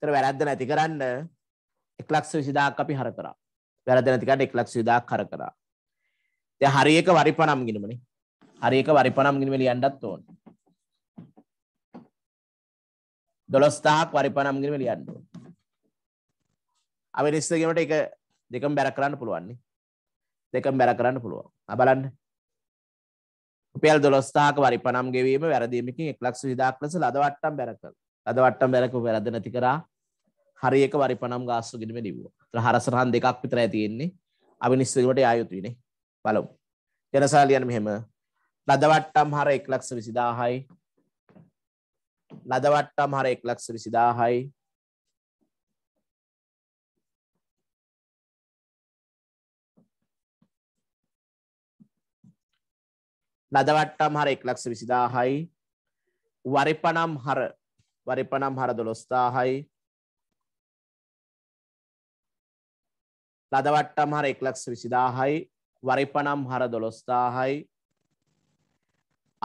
තර වැරද්ද නැති කරන්න එක් ලක්ෂ විසිදාක් අපි හර කරා. වැරද නැතිකට එක් ලක්ෂ විදාක් කර කරා. ය හරියක වරිපනම් ගිනමනි හරියක වරිපනම් ගිනිවල යන්නත් ඕන. දොළොස්ථාක් වරිපනම් ගිනිවල යන්න ඕන. අවිනිශ්චිතකමට එක දෙකම බැර කරන්න පුළුවන්නේ. දෙකම බැර කරන්න පුළුවන්. ආ බලන්න. රුපියල් 12000ක වරි පනම් ගෙවීම වැරදීමකින් 120000ක් ලෙස ලද වට්ටම් බැර කළා. ලද වට්ටම් බැරක වැරද්ද නැති කරා. හරි එක වරි පනම් ගාස්තු ගිණුම ලිව්වා. ඒතර හරසරහන් දෙකක් විතරයි තියෙන්නේ. අවිනිශ්චිතකමට ආයුතුයිනේ. බලමු. ජනසාල කියන්නේ මෙහෙම. ලද වට්ටම් හර 120000යි. ලද වට්ටම් හර 120000යි. නදවට්ටම් හර එක් ලක්ෂ විසිදාහයි වරිපනම් හර වරිපනම් හර දොළොස්ථාහයි ලදවට්ටම් හර එක් ලක්ෂ විසිදාහයි වරිපනම් හර දොළොස්ථාහයි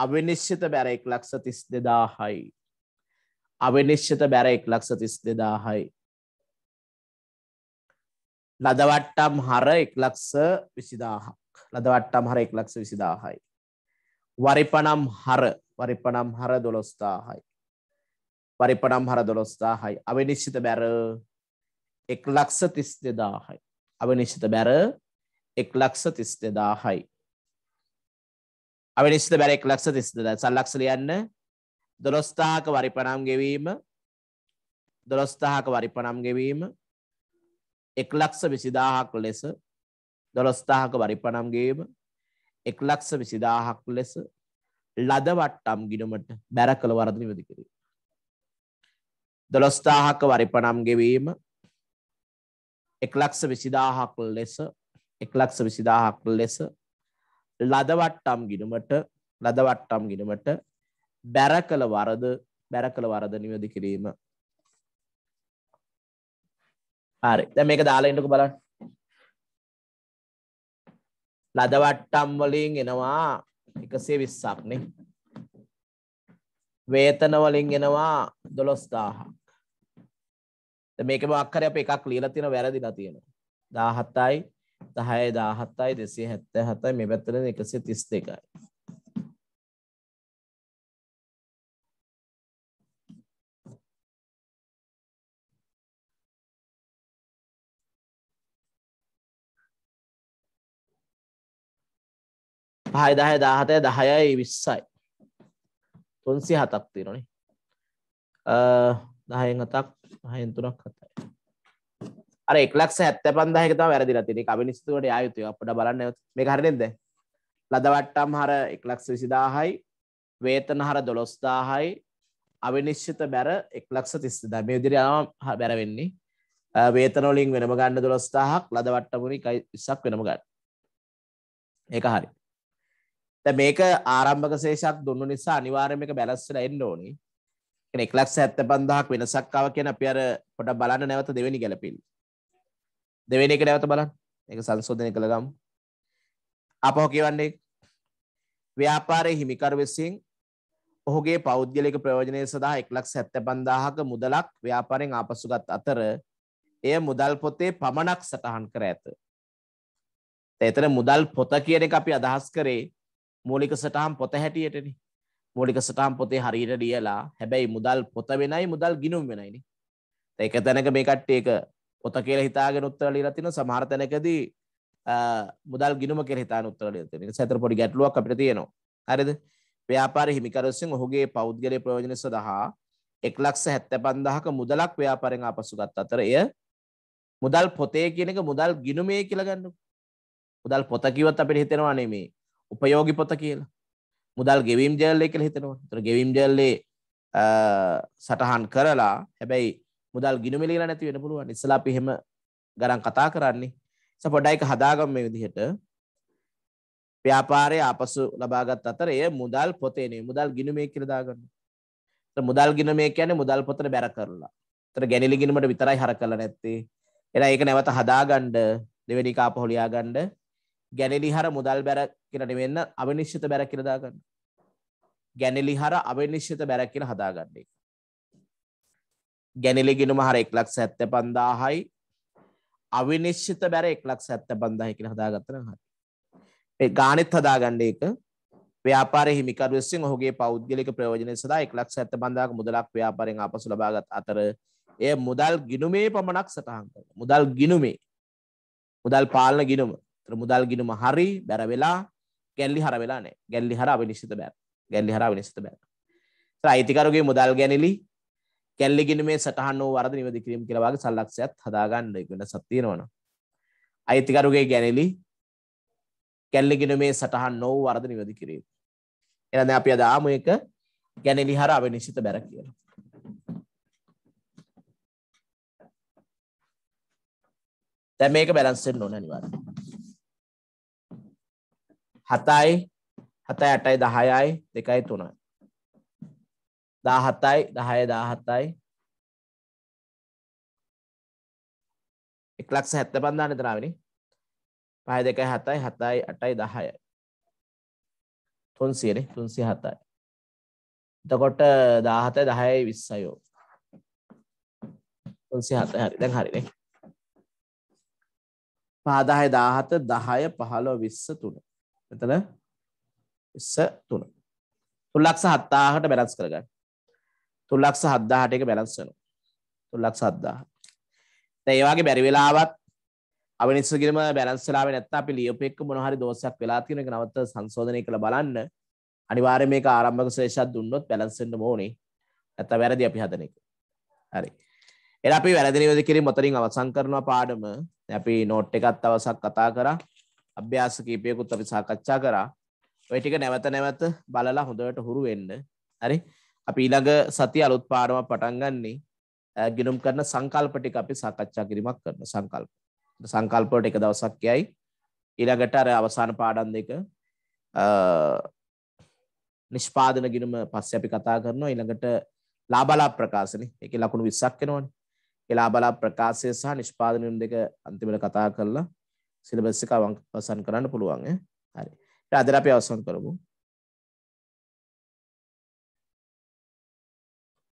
අවිනිශ්්‍යත බැර එක් ලක්ෂ තිස් දෙදාහයි අවිනිශ්්‍යත බැර එක් ලක්ෂ තිස් දෙදාහයි ලදවට්ටම් හර එක් ලක්ෂ විසිදාහක් ලදවට්ටම් හර එක් ලක්ෂ විසිදාහයි වරිපනම් හර වරිපනම් හර දොළොස්ථාහයි. වරිපනම් හර දොළොස්ථාහයි අවිනිශ්චිත බැර එක් ලක්ෂ තිස් දෙදාහයි. අවිනිශ්චිත බැර එක් ලක්ෂ තිස් දෙදාහයි. අවිනිශ්චිත බැර එක් ලක්ෂ තිස් දෙදා සල්ලක්ෂ ලියන්න දොළොස්ථාහක වරිපනම් ගෙවීම දොළොස්ථාහක වරිපනම් ගෙවීම එක් ලක්ෂ විසිදාහක් ලෙස දොළොස්ථාහක වරිපනම් ගේීම එක් ලක්ෂ විසිදාහක් ලෙස ලදවට්ටම් ගිනුමට බැර කළ වරද නිවැදි කිරී. දොළොස්ථාහක වරිපනම් ගෙවීම එක් ලක්ෂ විසිදාහක් ලෙස එක් ලක්ෂ විසිදාහක් ලෙස ලදවට්ටම් ගිනුමට ලදවට්ටම් ගිනුමට බැර කළ වරද බැර කළ වරද නිවැදි කිරීම හරි දැන් මේක දාලා ඉන්නකෝ බලන්න ලදවට්ටම් වලින් එනවා එකසේ විස්සක්නෙ වේතන වලින් එනවා දොළොස්දාහක් මේක මක්කර අප එකක් ලීලා තියෙන වැරදිලා තියෙනවා දාහත්තයි දහය දාහත්තයි දෙසේ හැත්ත හතයි මේ පැත්තල එකසේ තිස් දෙකයි පහයිදාහය දාහතය දහයයි විස්සයි තුන්සි හතක් තිරනේ දහයෙන් අතක් හයෙන් තුනක් හතයි අර එක්ලක් ඇත්ත පන්දහකත වැරදි තින කමිනිස්තුවට යුතුය අපට බලන්න මේ කරනෙද ලදවට්ටම් හර එක්ලක්ෂ විසිදාහයි වේතන හර දොළොස්දාහයි අවිනිශ්්‍යත බැර එක්ලක්ෂ තිස්තිද මේ විදිරියාම හ බැරවෙන්නේ වේතනොලින් වෙනම ගන්න දොළොස්ථාහක් ලදවට්ටමුණි කයි විසක් වෙනම ගන්න ඒක හරි ද මේක ආරම්භක සේෂත් දුන්නු නිසා අනිවාර්යම එක බැලස්සල එන්න ඕනි කෙනෙක් ලක්ෂ ඇත්ත පන්දහක් වෙනසක්කාව කියන අපි අර පොඩ බලන්න නැවත දෙවෙනි ගැලපිල් දෙවෙනි එක නැවත බලන්න ඒක සංශෝධනය කළ ගම් අපහෝ කියවන්නේ ව්‍යාපාරය හිමිකර වෙසින් ඔහුගේ පෞද්ගලික ප්‍රයෝජනය සඳහා එක් ලක් සැත්ත පන්දාහක මුදලක් ව්‍යාපාරෙන් ආපසුගත් අතර එය මුදල් පොතේ පමණක් සටහන් කර ඇත. එතන මුදල් පොත කියන එක අපි අදහස් කරේ මූලික සටහම් පොත හැටියටන මූලික සටහම් පොතේ හරියට ලියලා හැබැයි මුදල් පොත වෙනයි මුදල් ගිනුම් වෙනයිනි ඒක තැනක මේ කට්ටේක පොත කියල හිතාගෙන උත්තර ලිරතින සමහර තැනකදී මුදල් ගිනුම කෙ හිතා උත්තර ලියතින සැතර පොඩි ගැටලුවක් අපිට තියෙනවා හරිද ව්‍යාපාර හිමිකරුසින් ඔහුගේ පෞද්ගලය ප්‍රයෝජන සඳහා එක් ලක්ෂ හැත්ත පන්දහක මුදලක් ව්‍යාපරෙන් අපසු ගත් අතර එය මුදල් පොතේ කියනක මුදල් ගිනුමේ කියලගන්න මුදල් පොතකිවත් අපිට හිතෙනවා නෙමේ උපයෝගි පොත කියලා මුදල් ගෙවීම් ජයල්ලේ කියලා හිතනවා. ඒතර ගෙවීම් ජයල්ලේ සටහන් කරලා හැබැයි මුදල් ගිනුමෙලි කියලා නැති වෙන්න පුළුවන්. ඉස්සලා අපි එහෙම ගණන් කතා කරන්නේ. ඉතින් පොඩ්ඩයි එක හදාගමු මේ විදිහට. ව්‍යාපාරයේ ආපසු ලබාගත් අතරේ මුදල් පොතේ නෙවෙයි මුදල් ගිනුමේ කියලා දාගන්න. ඒතර මුදල් ගිනුමේ කියන්නේ මුදල් පොතට බැර කරලා. ඒතර ගැනිලි ගිනුමට විතරයි හර කරලා නැත්තේ. එහෙනම් ඒක නැවත හදාගන්න දෙවෙනි කාපහොලියාගන්න ගැනෙලි හර මුදල් බැර කියලට වෙන්න අවිනිශ්්‍යත බැර කියලදාගන්න ගැනෙලි හර අවිනිශ්්‍යත බැර කියල හදාගන්නේ ගැනෙලි ගෙනුම හර එක් ලක් සැත්ත පන්දාහයි අවිනිශ්්‍යත බැර එක් ලක් සැත්ත බන්ධහි කියල හදාගත්තන හරි ගානෙත් හදාගණ්ඩ එක ව්‍යාපාර හිමිකරුවෙන් ඔහුගේ පෞද්ගලික ප්‍රයෝජනය සඳහා එක් ලක්ෂ ඇත්ත බඳාක මුදලක් ව්‍යාපාරෙන් අපසු ලබාගත් අතර එය මුදල් ගිනුමේ පමණක් සටහන්ක මුදල් ගිනුමේ මුදල් පාලන ගිනුම මුදල් ගිනුම හරි බැර වෙලා ගැල්ලි හර වෙලා නෑ ගැල්ලි හර අවිනිශ්චිත බෑ ගැල්ලි හර අවිනිශ්චිත බෑ අයිතිකරුගේ මුදල් ගැනිලි ගැල්ලි ගිනුමේ සටහන් වූ වරද නිවැරදි කිරීම කියලා වගේ සලක්ෂයක් හදාගන්න එක වෙනසක් තියෙනවනම් අයිතිකරුගේ ගැනිලි ගැල්ලි ගිනුමේ සටහන් නොවූ වරද නිවැරදි කිරීම එහෙනම් දැන් අපි අද ආමු එක ගැනිලි හර අවිනිශ්චිත බැර කියලා දැන් මේක බැලන්ස් වෙන්න ඕනේ අනිවාර්යයෙන් හතයි හතයි අටයි දහයයි දෙකයි තුනයි දාහතයි දහය දාහතයි එක්ලක්ෂ හැත්ත පන්දාන තරාවෙනි පහ දෙකයි හතයි හතයි අටයි දහයයි තුන්සියනේ තුන්සිය හතයි එතකොට දාහතයි දහයයි විස්සයෝ තුන්සිය හතයි හරි දැන් හරිනේ පහදාහය දාහත දහය පහලෝ විස්ස තුන මෙතන ඉස්ස තුන තුල්ලක්ෂ හත්තාහට බැලස් කරගන්න තුල්ලක්ෂ හද්දාහට එක බැලන්සනු තුල්ලක්ෂ හද්දාහ ඒවාගේ බැරි වෙලාවත් අනිසගම බැලන්සලා නැත්ත අපි ලියපෙක් මොහරි දෝසයක් වෙලාතිනක නවත සංශෝධනය කළ බලන්න අනිවාර මේ ආරම්භක ශේෂත් දුන්නොත් පැලන්සෙන්න්න ඕනේ ඇත වැරදි අපි හදන එක හරි එ අපි වැරදිනිවද කිරි මොතරින් අවසං කරනවා පාඩම අපි නෝට් එකත් අවසක් කතා කරා අභ්‍යාස කීපයකුත් අපි සාකච්ඡා කරා ඔය ටික නැවත නැවත බලලා හොඳට හුරු වෙන්න හරි අපි ඊළඟ සති අලුත් පාඩමක් පටන් ගන්නේ ගිනුම් කරන සංකල්ප ටික අපි සාකච්ඡා කිරීමක් කරන සංකල්ප සංකල්ප වලට එක දවසක් යයි ඊළඟට අර අවසාන පාඩම් දෙක නිෂ්පාදන ගිනුම පස්සේ අපි කතා කරනවා ඊළඟට ලාභලාභ ප්‍රකාශනේ ඒකේ ලකුණු 20ක් එනවනේ ඒ ලාභලාභ ප්‍රකාශය සහ නිෂ්පාදන ගිනුම් දෙක අන්තිමට කතා කරලා සිලබස් එක අවසන් කරන්න පුළුවන් ඈ හරි ඊට අදට අපි අවසන් කරමු